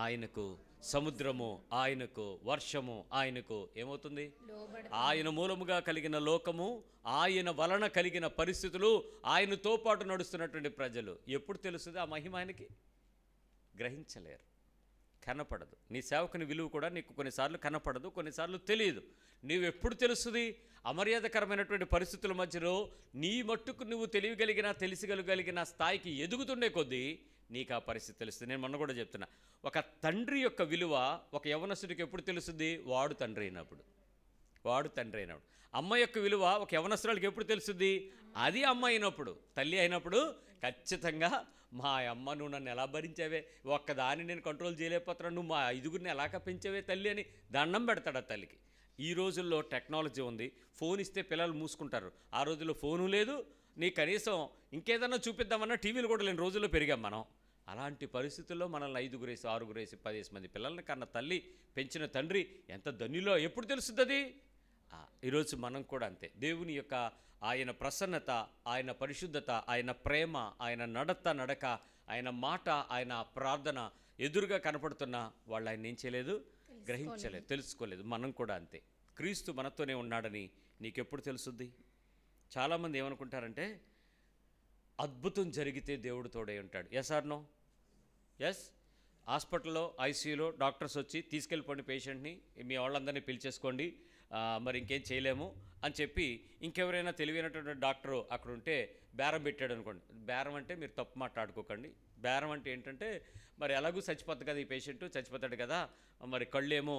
ఆయనకు సముద్రము ఆయనకు వర్షము ఆయనకు ఏమవుతుంది ఆయన మూలముగా కలిగిన లోకము ఆయన వలన కలిగిన పరిస్థితులు ఆయనతో పాటు నడుస్తున్నటువంటి ప్రజలు ఎప్పుడు తెలుస్తుంది ఆ మహిమ ఆయనకి గ్రహించలేరు కనపడదు నీ సేవకుని విలువ కూడా నీకు కొన్నిసార్లు కనపడదు కొన్నిసార్లు తెలియదు నీవెప్పుడు తెలుస్తుంది అమర్యాదకరమైనటువంటి పరిస్థితుల మధ్యలో నీ మట్టుకు నువ్వు తెలియగలిగినా తెలిసిగలగలిగిన స్థాయికి ఎదుగుతుండే కొద్దీ నీకు ఆ పరిస్థితి తెలుస్తుంది నేను మొన్న కూడా చెప్తున్నా ఒక తండ్రి యొక్క విలువ ఒక యవనసుడికి ఎప్పుడు తెలుస్తుంది వాడు తండ్రి అయినప్పుడు వాడు తండ్రి అయినాడు అమ్మ యొక్క విలువ ఒక యవనస్తురాలకి ఎప్పుడు తెలుస్తుంది అది అమ్మ అయినప్పుడు తల్లి అయినప్పుడు ఖచ్చితంగా మా అమ్మ నువ్వు నన్ను ఎలా భరించావే ఒక్కదాన్ని నేను కంట్రోల్ చేయలేకపోతున్నాను నువ్వు మా ఐదుగురిని ఎలా పెంచావే తల్లి అని దండం పెడతాడు ఆ తల్లికి ఈ రోజుల్లో టెక్నాలజీ ఉంది ఫోన్ ఇస్తే పిల్లలు మూసుకుంటారు ఆ రోజుల్లో ఫోను లేదు నీ కనీసం ఇంకేదన్నా చూపిద్దామన్నా టీవీలు కూడా లేని రోజుల్లో పెరిగాం మనం అలాంటి పరిస్థితుల్లో మనల్ని ఐదుగురేసి ఆరుగురేసి పదేసి మంది పిల్లల్ని కన్న తల్లి పెంచిన తండ్రి ఎంత ధన్యులో ఎప్పుడు తెలుస్తుంది ఈరోజు మనం కూడా అంతే దేవుని యొక్క ఆయన ప్రసన్నత ఆయన పరిశుద్ధత ఆయన ప్రేమ ఆయన నడత నడక ఆయన మాట ఆయన ప్రార్థన ఎదురుగా కనపడుతున్న వాళ్ళు ఆయన ఏం చేయలేదు గ్రహించలేదు తెలుసుకోలేదు మనం కూడా అంతే క్రీస్తు మనతోనే ఉన్నాడని నీకెప్పుడు తెలుసుద్ది చాలామంది ఏమనుకుంటారంటే అద్భుతం జరిగితే దేవుడు తోడే ఉంటాడు ఎస్ ఆర్ నో ఎస్ హాస్పిటల్లో ఐసీయూలో డాక్టర్స్ వచ్చి తీసుకెళ్ళిపోండి పేషెంట్ని మీ వాళ్ళందరినీ పిలిచేసుకోండి మరి ఇంకేం చేయలేము అని చెప్పి ఇంకెవరైనా తెలివైనటువంటి డాక్టరు అక్కడ ఉంటే బేరం పెట్టాడు అనుకోండి బేరం అంటే మీరు తప్పు మాట్లాడుకోకండి బేరం అంటే ఏంటంటే మరి ఎలాగూ చచ్చిపోతుంది కదా ఈ పేషెంట్ చచ్చిపోతాడు కదా మరి కళ్ళు ఏమో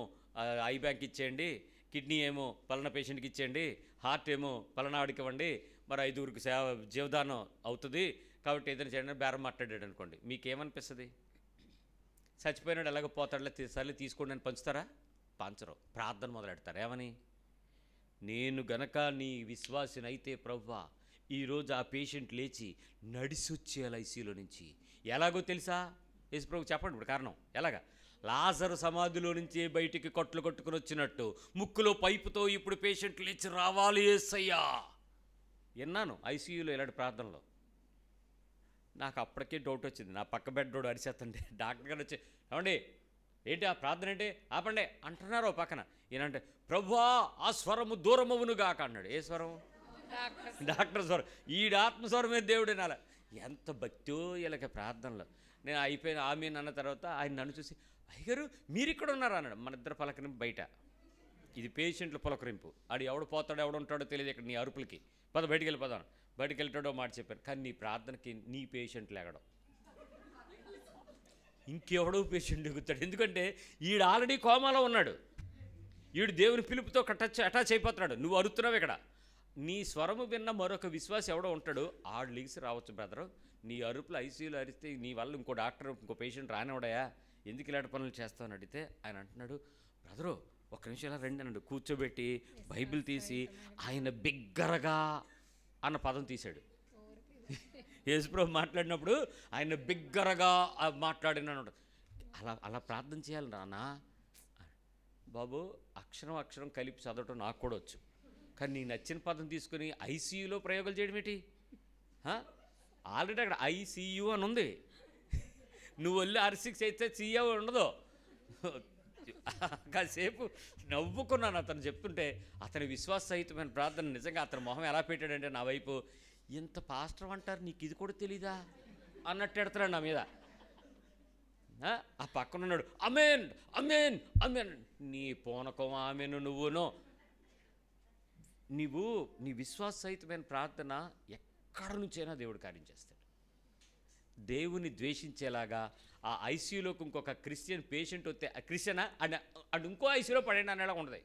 ఐ బ్యాంక్ ఇచ్చేయండి కిడ్నీ ఏమో పలానా పేషెంట్కి ఇచ్చేయండి హార్ట్ ఏమో పలానా ఆడికి ఇవ్వండి మరి ఐదుగురికి సేవ జీవదానం అవుతుంది కాబట్టి ఏదైనా చేయడానికి బేరం మాట్లాడాడు అనుకోండి మీకేమనిపిస్తుంది చచ్చిపోయినాడు ఎలాగో పోతాడలే సర్లే తీసుకోండి అని పంచుతారా పంచరు ప్రార్థన మొదలెడతారు ఏమని నేను గనక నీ విశ్వాసినైతే ప్రవ్వా ఈరోజు ఆ పేషెంట్ లేచి నడిసొచ్చేయాలి ఐసీలో నుంచి ఎలాగో తెలుసా ప్రభు చెప్పండి ఇప్పుడు కారణం ఎలాగా లాజరు సమాధిలో నుంచి బయటికి కొట్లు కొట్టుకుని వచ్చినట్టు ముక్కులో పైపుతో ఇప్పుడు పేషెంట్ లేచి రావాలి ఏసయ్యా విన్నాను ఐసీయూలో ఇలాంటి ప్రార్థనలో నాకు అప్పటికే డౌట్ వచ్చింది నా పక్క బెడ్ డోడు అరిచేస్తండి డాక్టర్ గారు వచ్చి ఏమండి ఏంటి ఆ ప్రార్థన ఏంటి ఆపండి అంటున్నారు పక్కన ఈయనంటే ప్రభువా ఆ స్వరము గాక అన్నాడు ఏ స్వరం డాక్టర్ స్వరం ఈడ ఆత్మస్వరమే దేవుడు నాల ఎంత భక్తో ఇలాగ ప్రార్థనలు నేను అయిపోయిన ఆమె అన్న తర్వాత ఆయన నన్ను చూసి అయ్యగారు మీరు ఇక్కడ ఉన్నారా అన్నాడు మన ఇద్దరు పలకరింపు బయట ఇది పేషెంట్లు పులకరింపు ఆడు ఎవడు పోతాడో ఎవడు ఉంటాడో తెలియదు ఇక్కడ నీ అరుపులకి పద బయటికి వెళ్ళిపోదాను బయటికి వెళ్తాడో మాట చెప్పాను కానీ నీ ప్రార్థనకి నీ పేషెంట్లు ఎగడం ఇంకెవడో పేషెంట్ ఎగుతాడు ఎందుకంటే ఈడు ఆల్రెడీ కోమాలో ఉన్నాడు ఈడు దేవుని పిలుపుతో టచ్ అటాచ్ అయిపోతున్నాడు నువ్వు అరుతున్నావు ఇక్కడ నీ స్వరము విన్న మరొక విశ్వాసం ఎవడో ఉంటాడు ఆడు లిగిసి రావచ్చు బ్రదరు నీ అరుపులు ఐసీయూలో అరిస్తే నీ వల్ల ఇంకో డాక్టర్ ఇంకో పేషెంట్ రానివడయా ఎందుకు ఇలాంటి పనులు చేస్తావు అని అడిగితే ఆయన అంటున్నాడు బ్రదరు ఒక నిమిషం ఇలా రండి అన్నాడు కూర్చోబెట్టి బైబిల్ తీసి ఆయన బిగ్గరగా అన్న పదం తీశాడు యేసుప్రభు మాట్లాడినప్పుడు ఆయన బిగ్గరగా మాట్లాడిన అలా అలా ప్రార్థన చేయాలి నానా బాబు అక్షరం అక్షరం కలిపి చదవటం నాకు కూడా వచ్చు కానీ నీ నచ్చిన పదం తీసుకుని ఐసీయూలో ప్రయోగాలు చేయడం ఏంటి ఆల్రెడీ అక్కడ ఐసీయూ అని ఉంది నువ్వు వెళ్ళి ఆర్ సిక్స్ అయితే సీఏ ఉండదు కాసేపు నవ్వుకున్నాను అతను చెప్తుంటే అతని విశ్వాస సహితమైన ప్రార్థన నిజంగా అతని మొహం ఎలా పెట్టాడంటే నా వైపు ఇంత పాస్టర్ అంటారు నీకు ఇది కూడా తెలీదా అన్నట్టు ఎడతాడు నా మీద ఆ పక్కన ఉన్నాడు అమేన్ అమేన్ అమేన్ నీ పూనకం ఆమెను నువ్వును నువ్వు నీ విశ్వాస సహితమైన ప్రార్థన ఎక్కడి నుంచైనా దేవుడు కార్యం దేవుని ద్వేషించేలాగా ఆ ఐసీయూలోకి ఇంకొక క్రిస్టియన్ పేషెంట్ వస్తే క్రిస్టియనా అండ్ అండ్ ఇంకో ఐసీయూలో అనేలా ఉండదు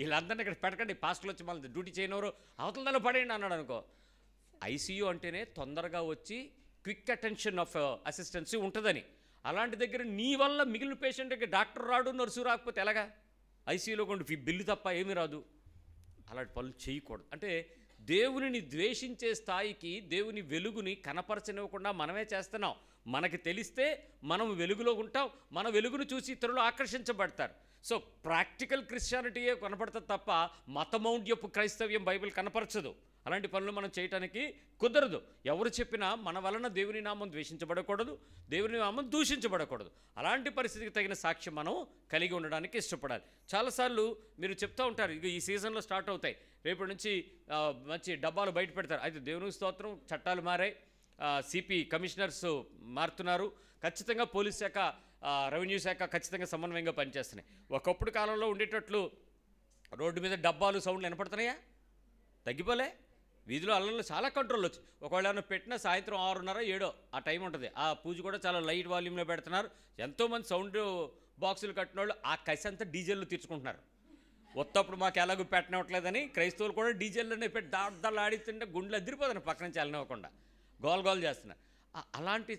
వీళ్ళందరినీ ఇక్కడ పెట్టకండి పాస్టర్లు వచ్చి మళ్ళీ డ్యూటీ చేయనివారు అవతల పడేయండి అన్నాడు అనుకో ఐసీయూ అంటేనే తొందరగా వచ్చి క్విక్ అటెన్షన్ ఆఫ్ అసిస్టెన్సీ ఉంటుందని అలాంటి దగ్గర నీ వల్ల మిగిలిన పేషెంట్కి డాక్టర్ రాడు నర్సు రాకపోతే ఎలాగా ఐసీయూలో కొండి బిల్లు తప్ప ఏమీ రాదు అలాంటి పనులు చేయకూడదు అంటే దేవునిని ద్వేషించే స్థాయికి దేవుని వెలుగుని కనపరచనివ్వకుండా మనమే చేస్తున్నాం మనకి తెలిస్తే మనం వెలుగులో ఉంటాం మన వెలుగును చూసి ఇతరులు ఆకర్షించబడతారు సో ప్రాక్టికల్ క్రిస్టియానిటీయే కనపడతా తప్ప మతమౌండ్యపు క్రైస్తవ్యం బైబిల్ కనపరచదు అలాంటి పనులు మనం చేయటానికి కుదరదు ఎవరు చెప్పినా మన వలన దేవుని నామం ద్వేషించబడకూడదు దేవుని నామం దూషించబడకూడదు అలాంటి పరిస్థితికి తగిన సాక్ష్యం మనం కలిగి ఉండడానికి ఇష్టపడాలి చాలాసార్లు మీరు చెప్తూ ఉంటారు ఇక ఈ సీజన్లో స్టార్ట్ అవుతాయి రేపటి నుంచి మంచి డబ్బాలు బయట పెడతారు అయితే దేవుని స్తోత్రం చట్టాలు మారాయి సిపి కమిషనర్స్ మారుతున్నారు ఖచ్చితంగా పోలీస్ శాఖ రెవెన్యూ శాఖ ఖచ్చితంగా సమన్వయంగా పనిచేస్తున్నాయి ఒకప్పుడు కాలంలో ఉండేటట్లు రోడ్డు మీద డబ్బాలు సౌండ్లు వినపడుతున్నాయా తగ్గిపోలే వీధిలో అల్లంలో చాలా కంట్రోల్ వచ్చు ఒకవేళ ఏమైనా పెట్టినా సాయంత్రం ఆరున్నర ఏడో ఆ టైం ఉంటుంది ఆ పూజ కూడా చాలా లైట్ వాల్యూమ్లో పెడుతున్నారు ఎంతోమంది సౌండ్ బాక్సులు కట్టిన వాళ్ళు ఆ కసి అంతా డీజిల్లు తీర్చుకుంటున్నారు ఒత్తప్పుడు మాకు ఎలాగో పెట్టనివ్వట్లేదని క్రైస్తవులు కూడా డీజిల్లోనే పెట్టి దాడ్దాలు ఆడిస్తుంటే గుండెలు ఎదిరిపోతున్నాయి పక్కన చల్లనివ్వకుండా గోల్ గోల్ చేస్తున్నారు అలాంటి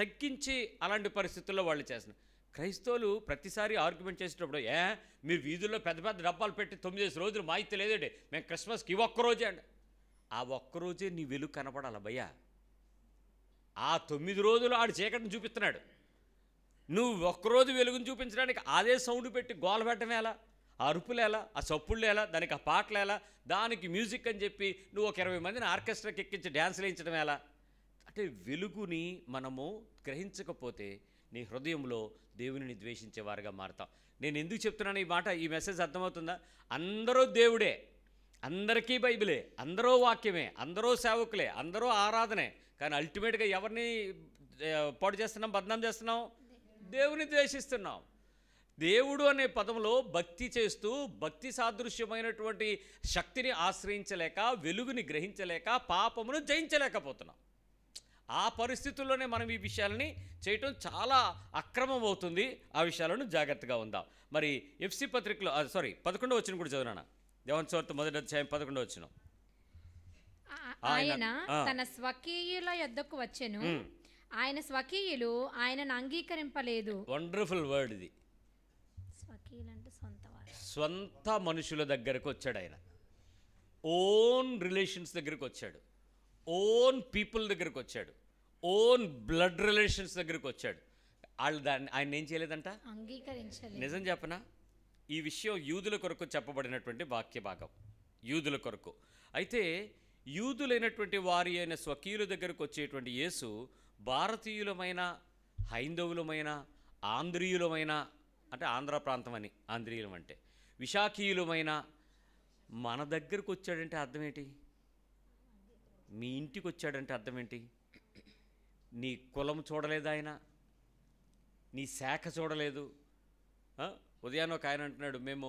తగ్గించి అలాంటి పరిస్థితుల్లో వాళ్ళు చేస్తున్నారు క్రైస్తవులు ప్రతిసారి ఆర్గ్యుమెంట్ చేసేటప్పుడు ఏ మీరు వీధుల్లో పెద్ద పెద్ద డబ్బాలు పెట్టి తొమ్మిది రోజులు మా అయితే లేదండి మేము క్రిస్మస్కి ఈ ఒక్కరోజే అండి ఆ ఒక్కరోజే నీ వెలుగు కనపడాలి భయ్యా ఆ తొమ్మిది రోజులు ఆడు చీకటిని చూపిస్తున్నాడు నువ్వు ఒక్కరోజు వెలుగును చూపించడానికి అదే సౌండ్ పెట్టి గోల పెట్టడం ఎలా ఆ అరుపులేలా ఆ లేలా దానికి ఆ పాటలేలా దానికి మ్యూజిక్ అని చెప్పి నువ్వు ఒక ఇరవై మందిని ఆర్కెస్ట్రాకి ఎక్కించి డ్యాన్స్లు వేయించడం ఎలా అంటే వెలుగుని మనము గ్రహించకపోతే నీ హృదయంలో దేవుని ద్వేషించేవారుగా మారుతాం నేను ఎందుకు చెప్తున్నాను ఈ మాట ఈ మెసేజ్ అర్థమవుతుందా అందరూ దేవుడే అందరికీ బైబిలే అందరూ వాక్యమే అందరూ సేవకులే అందరూ ఆరాధనే కానీ అల్టిమేట్గా ఎవరిని పాడు చేస్తున్నాం బదనాం చేస్తున్నాం దేవుని ద్వేషిస్తున్నాం దేవుడు అనే పదంలో భక్తి చేస్తూ భక్తి సాదృశ్యమైనటువంటి శక్తిని ఆశ్రయించలేక వెలుగుని గ్రహించలేక పాపమును జయించలేకపోతున్నాం ఆ పరిస్థితుల్లోనే మనం ఈ విషయాలని చేయటం చాలా అక్రమం అవుతుంది ఆ విషయాలను జాగ్రత్తగా ఉందాం మరి ఎఫ్సి పత్రికలో సారీ పదకొండో వచ్చిన కూడా చదివినా దేవన్ మొదటి అధ్యాయం పదకొండో వచ్చిన ఆయన తన స్వకీయుల యొద్దకు వచ్చాను ఆయన స్వకీయులు ఆయనను అంగీకరింపలేదు వండర్ఫుల్ వర్డ్ ఇది స్వకీయులు అంటే సొంత మనుషుల దగ్గరకు వచ్చాడు ఆయన ఓన్ రిలేషన్స్ దగ్గరకు వచ్చాడు ఓన్ పీపుల్ దగ్గరికి వచ్చాడు ఓన్ బ్లడ్ రిలేషన్స్ దగ్గరికి వచ్చాడు వాళ్ళు దాన్ని ఆయన ఏం చేయలేదంట అంగీకరించలేదు నిజం చెప్పనా ఈ విషయం యూదుల కొరకు చెప్పబడినటువంటి వాక్య భాగం యూదుల కొరకు అయితే యూదులైనటువంటి వారి అయిన స్వకీయుల దగ్గరకు వచ్చేటువంటి యేసు భారతీయులమైన హైందవులమైన ఆంధ్రీయులమైన అంటే ఆంధ్ర ప్రాంతం అని ఆంధ్రీయులం అంటే విశాఖీయులమైన మన దగ్గరకు వచ్చాడంటే అర్థం ఏంటి మీ ఇంటికి వచ్చాడంటే అర్థం ఏంటి నీ కులం చూడలేదు ఆయన నీ శాఖ చూడలేదు ఉదయాన్న ఒక ఆయన అంటున్నాడు మేము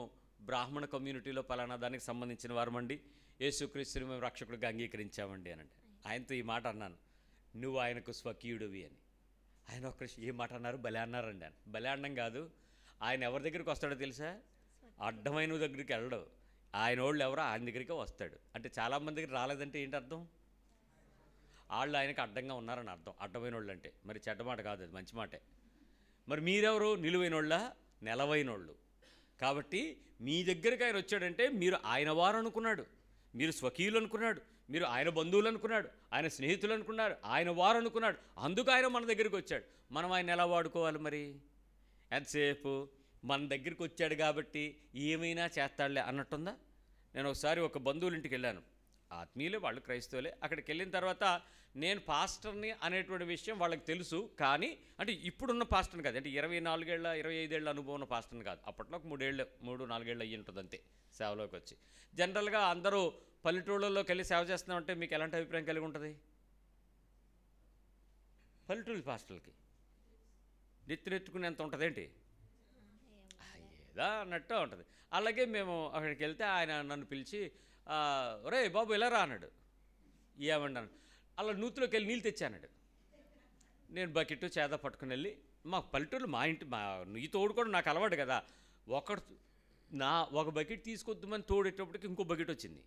బ్రాహ్మణ కమ్యూనిటీలో పలానా దానికి సంబంధించిన వారమండి యేసుక్రీస్తుని మేము రక్షకుడిగా అంగీకరించామండి అని అంటే ఆయనతో ఈ మాట అన్నాను నువ్వు ఆయనకు స్వకీయుడివి అని ఆయన ఒక ఏ మాట అన్నారు బలే అన్నారండి ఆయన బలే అనడం కాదు ఆయన ఎవరి దగ్గరికి వస్తాడో తెలుసా అడ్డమైన దగ్గరికి వెళ్ళడు ఆయన వాళ్ళు ఎవరో ఆయన దగ్గరికి వస్తాడు అంటే చాలామంది దగ్గర రాలేదంటే ఏంటి అర్థం వాళ్ళు ఆయనకు అడ్డంగా ఉన్నారని అర్థం అడ్డమైన వాళ్ళు అంటే మరి చెడ్డ మాట కాదు అది మంచి మాటే మరి మీరెవరు నిలువైన వాళ్ళ నెలవైన వాళ్ళు కాబట్టి మీ దగ్గరికి ఆయన వచ్చాడంటే మీరు ఆయన వారు అనుకున్నాడు మీరు స్వకీయులు అనుకున్నాడు మీరు ఆయన బంధువులు అనుకున్నాడు ఆయన స్నేహితులు అనుకున్నారు ఆయన వారు అనుకున్నాడు అందుకు ఆయన మన దగ్గరికి వచ్చాడు మనం ఆయన ఎలా వాడుకోవాలి మరి ఎంతసేపు మన దగ్గరికి వచ్చాడు కాబట్టి ఏమైనా చేస్తాడులే అన్నట్టుందా నేను ఒకసారి ఒక బంధువులు ఇంటికి వెళ్ళాను ఆత్మీయులే వాళ్ళు క్రైస్తవులే అక్కడికి వెళ్ళిన తర్వాత నేను పాస్టర్ని అనేటువంటి విషయం వాళ్ళకి తెలుసు కానీ అంటే ఇప్పుడున్న పాస్టర్ని కాదు అంటే ఇరవై నాలుగేళ్ల ఇరవై ఐదేళ్ళ అనుభవం ఉన్న పాస్టర్ని కాదు అప్పట్లో ఒక మూడేళ్ళు మూడు నాలుగేళ్ళు అయ్యి ఉంటుంది అంతే సేవలోకి వచ్చి జనరల్గా అందరూ పల్లెటూళ్ళల్లోకి వెళ్ళి సేవ చేస్తున్నామంటే మీకు ఎలాంటి అభిప్రాయం కలిగి ఉంటుంది పల్లెటూరు పాస్టర్లకి నెత్తినెత్తుకుని ఎంత ఉంటుందేంటి ఏదా అన్నట్టు ఉంటుంది అలాగే మేము అక్కడికి వెళ్తే ఆయన నన్ను పిలిచి రే బాబు ఇలా రా అన్నాడు ఏమన్నాను అలా నూతిలోకి వెళ్ళి నీళ్ళు తెచ్చానడు నేను బకెట్ చేత పట్టుకుని వెళ్ళి మా పల్లెటూరు మా ఇంటి మా నుయ్యి తోడుకోవడం నాకు అలవాటు కదా ఒకటి నా ఒక బకెట్ తీసుకొద్దామని తోడేటప్పటికి ఇంకో బకెట్ వచ్చింది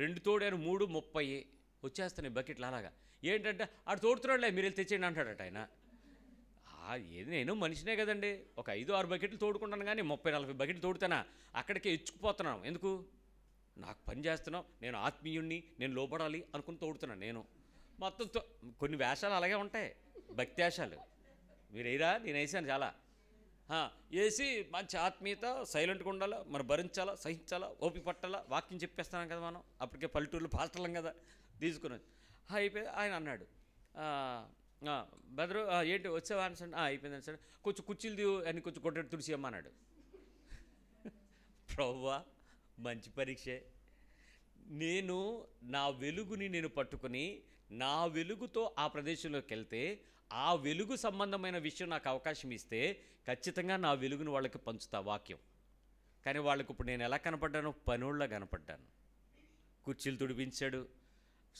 రెండు తోడారు మూడు ముప్పై వచ్చేస్తున్నాయి బకెట్లు అలాగా ఏంటంటే ఆడు తోడుతున్నాడులే మీరు వెళ్ళి తెచ్చేయండి అంటాడట ఆయన ఏది నేను మనిషినే కదండి ఒక ఐదు ఆరు బకెట్లు తోడుకుంటాను కానీ ముప్పై నలభై బకెట్లు తోడుతానా అక్కడికే ఎచ్చుకుపోతున్నాను ఎందుకు నాకు పని చేస్తున్నావు నేను ఆత్మీయుణ్ణి నేను లోపడాలి అనుకుని తోడుతున్నాను నేను మొత్తం కొన్ని వేషాలు అలాగే ఉంటాయి భక్త్యాశాలు మీరు వేయరా నేను వేసాను చాలా వేసి మంచి ఆత్మీయత సైలెంట్గా ఉండాలా మనం భరించాలా సహించాలా ఓపిక పట్టాలా వాక్యం చెప్పేస్తున్నాం కదా మనం అప్పటికే పల్లెటూరులో పాల్టలం కదా తీసుకుని అయిపోయి ఆయన అన్నాడు బ్రదరు ఏంటి వచ్చావా సార్ అయిపోయిందని సార్ కొంచెం కుర్చీలు దివు అని కొంచెం కొట్టడి తుడిసియమ్మ అమ్మన్నాడు ప్రవ్వా మంచి పరీక్షే నేను నా వెలుగుని నేను పట్టుకుని నా వెలుగుతో ఆ ప్రదేశంలోకి వెళ్తే ఆ వెలుగు సంబంధమైన విషయం నాకు అవకాశం ఇస్తే ఖచ్చితంగా నా వెలుగును వాళ్ళకి పంచుతా వాక్యం కానీ వాళ్ళకి ఇప్పుడు నేను ఎలా కనపడ్డాను పనుల్లో కనపడ్డాను కుర్చీలు తుడిపించాడు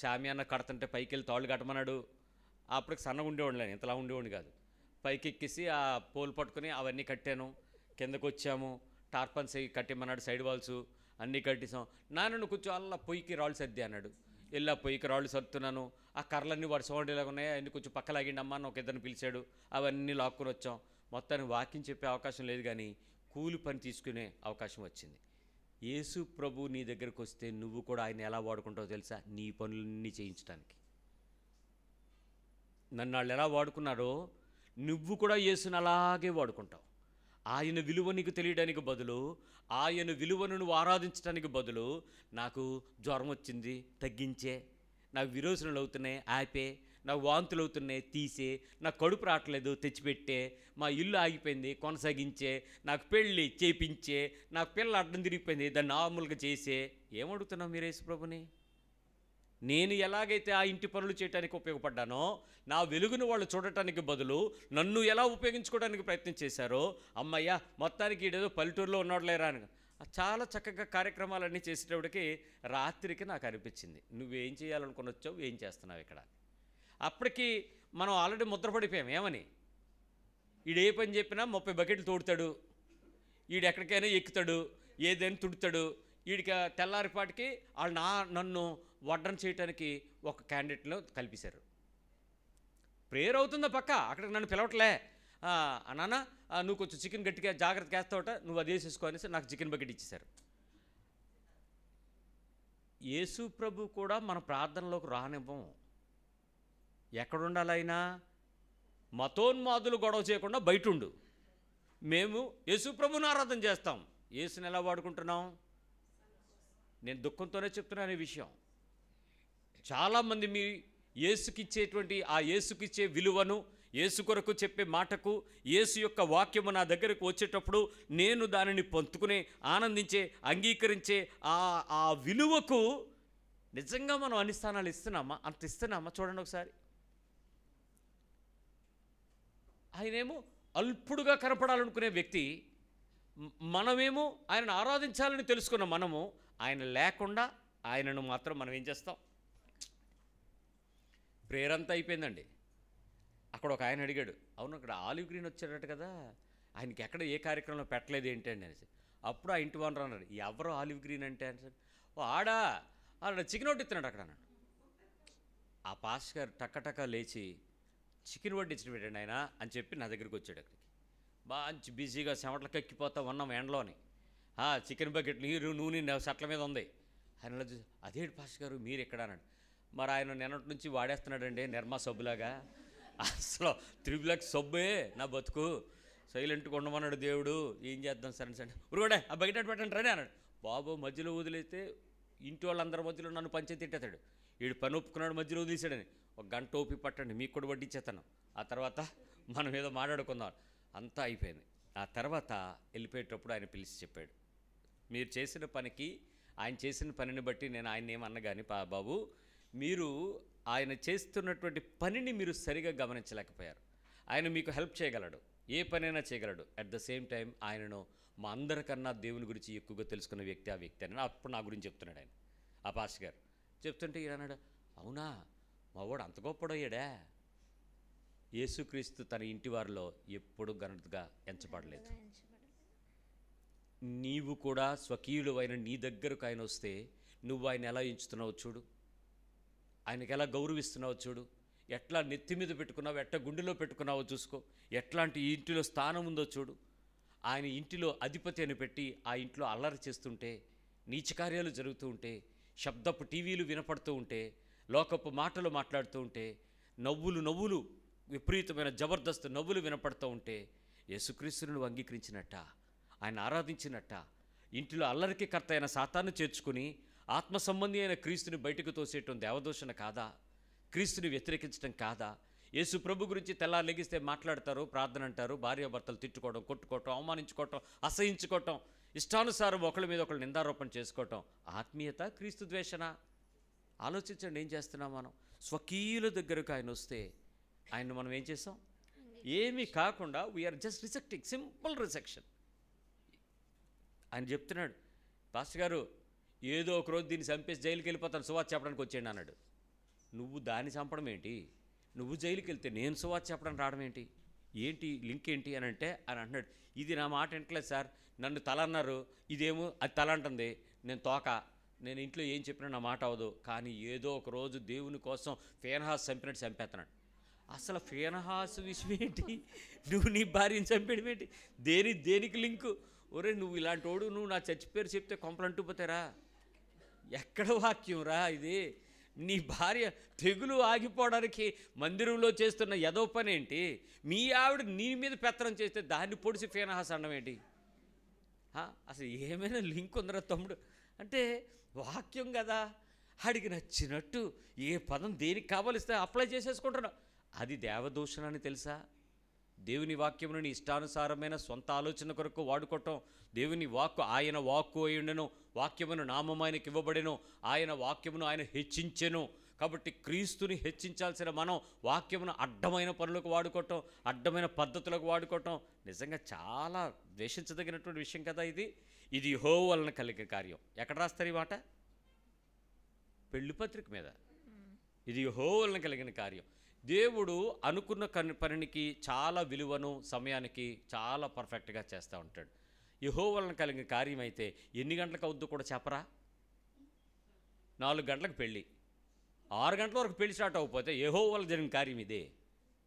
శామ్యాన్న కడుతుంటే పైకి వెళ్ళి తాళ్ళు కట్టమన్నాడు అప్పటికి సన్నగా ఉండేవాడిని ఇంతలా ఉండేవాడిని కాదు పైకి ఎక్కేసి ఆ పోలు పట్టుకుని అవన్నీ కట్టాను కిందకు వచ్చాము టార్పన్స్ కట్టేమన్నాడు సైడ్ వాల్స్ అన్నీ కట్టేసాం నాన్న కూర్చో అలా పొయ్యికి రాళ్ళు సర్ది అన్నాడు వెళ్ళి ఇక్కడ రాళ్ళు సర్దుతున్నాను ఆ కర్రలన్నీ వాడు సోండేలాగా ఉన్నాయి అన్ని కొంచెం పక్కలాగిండమ్మా అని ఒక ఇద్దరిని పిలిచాడు అవన్నీ లాక్కుని వచ్చాం మొత్తాన్ని వాకింగ్ చెప్పే అవకాశం లేదు కానీ కూలి పని తీసుకునే అవకాశం వచ్చింది యేసు ప్రభు నీ దగ్గరకు వస్తే నువ్వు కూడా ఆయన ఎలా వాడుకుంటావో తెలుసా నీ పనులన్నీ చేయించడానికి నన్ను వాళ్ళు ఎలా వాడుకున్నారో నువ్వు కూడా యేసుని అలాగే వాడుకుంటావు ఆయన విలువ నీకు తెలియడానికి బదులు ఆయన విలువను నువ్వు ఆరాధించడానికి బదులు నాకు జ్వరం వచ్చింది తగ్గించే నాకు విరోచనలు అవుతున్నాయి ఆపే నాకు వాంతులు అవుతున్నాయి తీసే నాకు కడుపు రావట్లేదు తెచ్చిపెట్టే మా ఇల్లు ఆగిపోయింది కొనసాగించే నాకు పెళ్ళి చేపించే నాకు పిల్ల అడ్డం తిరిగిపోయింది దాన్ని నార్మల్గా చేసే ఏమడుగుతున్నావు మీరు ప్రభుని నేను ఎలాగైతే ఆ ఇంటి పనులు చేయడానికి ఉపయోగపడ్డానో నా వెలుగును వాళ్ళు చూడటానికి బదులు నన్ను ఎలా ఉపయోగించుకోవడానికి ప్రయత్నం చేశారో అమ్మయ్య మొత్తానికి ఈడేదో పల్లెటూరులో లేరా అని చాలా చక్కగా కార్యక్రమాలన్నీ చేసేటప్పటికి రాత్రికి నాకు అనిపించింది నువ్వేం చేయాలనుకుని వచ్చావు ఏం చేస్తున్నావు ఇక్కడ అప్పటికి మనం ఆల్రెడీ ముద్రపడిపోయాం ఏమని ఈడే పని చెప్పినా ముప్పై బకెట్లు తోడుతాడు ఈడు ఎక్కడికైనా ఎక్కుతాడు ఏదైనా తుడుతాడు వీడికి తెల్లారిపాటికి వాళ్ళు నా నన్ను వడ్డన చేయడానికి ఒక క్యాండిడేట్లో కల్పించారు ప్రేయర్ అవుతుందా పక్క అక్కడికి నన్ను పిలవట్లే నాన్న నువ్వు కొంచెం చికెన్ గట్టిగా జాగ్రత్త వేస్తావట నువ్వు అది వేసేసుకో అనేసి నాకు చికెన్ బకెట్ ఇచ్చేశారు యేసు ప్రభు కూడా మన ప్రార్థనలోకి రానివ్వం ఎక్కడుండాలైనా మతోన్మాదులు గొడవ చేయకుండా ఉండు మేము యేసు ప్రభుని ఆరాధన చేస్తాం యేసుని ఎలా వాడుకుంటున్నాం నేను దుఃఖంతోనే చెప్తున్నాను ఈ విషయం చాలామంది మీ ఏసుకిచ్చేటువంటి ఆ ఏసుకిచ్చే విలువను ఏసు కొరకు చెప్పే మాటకు ఏసు యొక్క వాక్యము నా దగ్గరకు వచ్చేటప్పుడు నేను దానిని పొందుకునే ఆనందించే అంగీకరించే ఆ ఆ విలువకు నిజంగా మనం అన్ని స్థానాలు ఇస్తున్నామా అంత ఇస్తున్నామా చూడండి ఒకసారి ఆయనేమో అల్పుడుగా కనపడాలనుకునే వ్యక్తి మనమేమో ఆయనను ఆరాధించాలని తెలుసుకున్న మనము ఆయన లేకుండా ఆయనను మాత్రం మనం ఏం చేస్తాం అంతా అయిపోయిందండి అక్కడ ఒక ఆయన అడిగాడు అవును అక్కడ ఆలివ్ గ్రీన్ వచ్చాడట కదా ఆయనకి ఎక్కడ ఏ కార్యక్రమంలో పెట్టలేదు ఏంటి అని అనేసి అప్పుడు ఆ ఇంటి ఓనర్ అన్నాడు ఎవరు ఆలివ్ గ్రీన్ అంటే అని ఓ ఆడా అన్నాడు చికెన్ వడ్డిస్తున్నాడు అక్కడ అన్నాడు ఆ పాస్ గారు టక్కటక్క లేచి చికెన్ వడ్డించిన పెట్టండి ఆయన అని చెప్పి నా దగ్గరికి వచ్చాడు అక్కడికి మంచి బిజీగా చెమటలు కక్కిపోతా ఉన్నాం ఎండలోని చికెన్ బకెట్ నీరు నూనె సెట్ల మీద ఉంది ఆయన అదే పాస్ గారు మీరు ఎక్కడ అన్నాడు మరి ఆయన నిన్నటి నుంచి వాడేస్తున్నాడండి నిర్మా సబ్బులాగా అసలు త్రిబులకి సబ్బే నా బతుకు సైలెంట్ కొండమన్నాడు దేవుడు ఏం చేద్దాం సరే సరే ఉరుగుడే ఆ బయట పెట్టండి రండి అన్నాడు బాబు మధ్యలో వదిలేస్తే ఇంటి వాళ్ళందరి మధ్యలో నన్ను పంచే తిట్టేతాడు వీడు పని ఒప్పుకున్నాడు మధ్యలో వదిలేసాడని ఒక గంట ఓపి పట్టండి మీకు కూడా వడ్డించేస్తాను ఆ తర్వాత మనం ఏదో మాట్లాడుకుందాం అంతా అయిపోయింది ఆ తర్వాత వెళ్ళిపోయేటప్పుడు ఆయన పిలిచి చెప్పాడు మీరు చేసిన పనికి ఆయన చేసిన పనిని బట్టి నేను ఆయన ఏమన్నా కానీ బాబు మీరు ఆయన చేస్తున్నటువంటి పనిని మీరు సరిగా గమనించలేకపోయారు ఆయన మీకు హెల్ప్ చేయగలడు ఏ పనైనా చేయగలడు అట్ ద సేమ్ టైం ఆయనను మా అందరికన్నా దేవుని గురించి ఎక్కువగా తెలుసుకున్న వ్యక్తి ఆ వ్యక్తి అని అప్పుడు నా గురించి చెప్తున్నాడు ఆయన ఆ పాస్ గారు చెప్తుంటే ఈయనడు అవునా మా వాడు అంత గొప్పడయ్యాడా యేసుక్రీస్తు తన ఇంటి వారిలో ఎప్పుడూ ఘనతగా ఎంచబడలేదు నీవు కూడా స్వకీయుడు అయిన నీ దగ్గరకు ఆయన వస్తే నువ్వు ఆయన ఎలా ఎంచుతున్నావు చూడు ఆయనకి ఎలా గౌరవిస్తున్నావో చూడు ఎట్లా నెత్తి మీద పెట్టుకున్నావు ఎట్ట గుండెలో పెట్టుకున్నావో చూసుకో ఎట్లాంటి ఇంటిలో స్థానం ఉందో చూడు ఆయన ఇంటిలో అధిపతి అని పెట్టి ఆ ఇంట్లో అల్లరి చేస్తుంటే కార్యాలు జరుగుతూ ఉంటే శబ్దపు టీవీలు వినపడుతూ ఉంటే లోకపు మాటలు మాట్లాడుతూ ఉంటే నవ్వులు నవ్వులు విపరీతమైన జబర్దస్త్ నవ్వులు వినపడుతూ ఉంటే యేసుక్రీస్తును అంగీకరించినట్ట ఆయన ఆరాధించినట్ట ఇంటిలో అల్లరికి కర్త అయిన సాతాను చేర్చుకుని ఆత్మ సంబంధి అయిన క్రీస్తుని బయటకు తోసేయటం దేవదూషణ కాదా క్రీస్తుని వ్యతిరేకించడం కాదా యేసు ప్రభు గురించి తెల్లారు లెగిస్తే మాట్లాడతారు ప్రార్థన అంటారు భార్యాభర్తలు తిట్టుకోవడం కొట్టుకోవటం అవమానించుకోవటం అసహించుకోవటం ఇష్టానుసారం ఒకళ్ళ మీద ఒకళ్ళు నిందారోపణ చేసుకోవటం ఆత్మీయత క్రీస్తు ద్వేషణ ఆలోచించండి ఏం చేస్తున్నాం మనం స్వకీయుల దగ్గరకు ఆయన వస్తే ఆయన మనం ఏం చేసాం ఏమీ కాకుండా we are just resecting simple resection ఆయన చెప్తున్నాడు పాస్టర్ గారు ఏదో ఒక రోజు దీన్ని చంపేసి జైలుకి వెళ్ళిపోతాను సువాత్ చెప్పడానికి వచ్చేయండి అన్నాడు నువ్వు దాన్ని చంపడం ఏంటి నువ్వు జైలుకి వెళ్తే నేను సువాత్ చెప్పడం రావడం ఏంటి ఏంటి లింక్ ఏంటి అని అంటే అని అంటున్నాడు ఇది నా మాట వింటలేదు సార్ నన్ను తల అన్నారు ఇదేమో అది తల అంటుంది నేను తోక నేను ఇంట్లో ఏం చెప్పినా నా మాట అవదు కానీ ఏదో ఒక రోజు దేవుని కోసం ఫేనహాస్ చంపినట్టు చంపేస్తున్నాడు అసలు ఫేనహాస్ విషయం ఏంటి నువ్వు నీ భార్యను చంపేయడం ఏంటి దేని దేనికి లింకు ఒరే నువ్వు ఇలాంటి వాడు నువ్వు నా చచ్చి పేరు చెప్తే కొంపలంటూ పోతారా ఎక్కడ వాక్యం రా ఇది నీ భార్య తెగులు ఆగిపోవడానికి మందిరంలో చేస్తున్న యదో పనేంటి మీ ఆవిడ నీ మీద పెత్తనం చేస్తే దాన్ని పొడిసి ఫేనహాస్ అనడం ఏంటి అసలు ఏమైనా లింక్ ఉందరా తమ్ముడు అంటే వాక్యం కదా ఆడికి నచ్చినట్టు ఏ పదం దేనికి కావాలిస్తే అప్లై చేసేసుకుంటున్నావు అది దేవదూషణ అని తెలుసా దేవుని వాక్యమును నీ ఇష్టానుసారమైన సొంత ఆలోచన కొరకు వాడుకోవటం దేవుని వాక్కు ఆయన వాక్కు ఉండెను వాక్యమును నామం ఆయనకి ఇవ్వబడెను ఆయన వాక్యమును ఆయన హెచ్చించెను కాబట్టి క్రీస్తుని హెచ్చించాల్సిన మనం వాక్యమును అడ్డమైన పనులకు వాడుకోవటం అడ్డమైన పద్ధతులకు వాడుకోవటం నిజంగా చాలా ద్వేషించదగినటువంటి విషయం కదా ఇది ఇది హో వలన కలిగే కార్యం ఎక్కడ రాస్తారు ఈ మాట పెళ్లి పత్రిక మీద ఇది హో వలన కలిగిన కార్యం దేవుడు అనుకున్న పనికి చాలా విలువను సమయానికి చాలా పర్ఫెక్ట్గా చేస్తూ ఉంటాడు యహో వలన కలిగిన కార్యం అయితే ఎన్ని గంటలకు అవుద్దు కూడా చెప్పరా నాలుగు గంటలకు పెళ్ళి ఆరు గంటల వరకు పెళ్లి స్టార్ట్ అవ్వకపోతే యహో వల్ల జరిగిన కార్యం ఇదే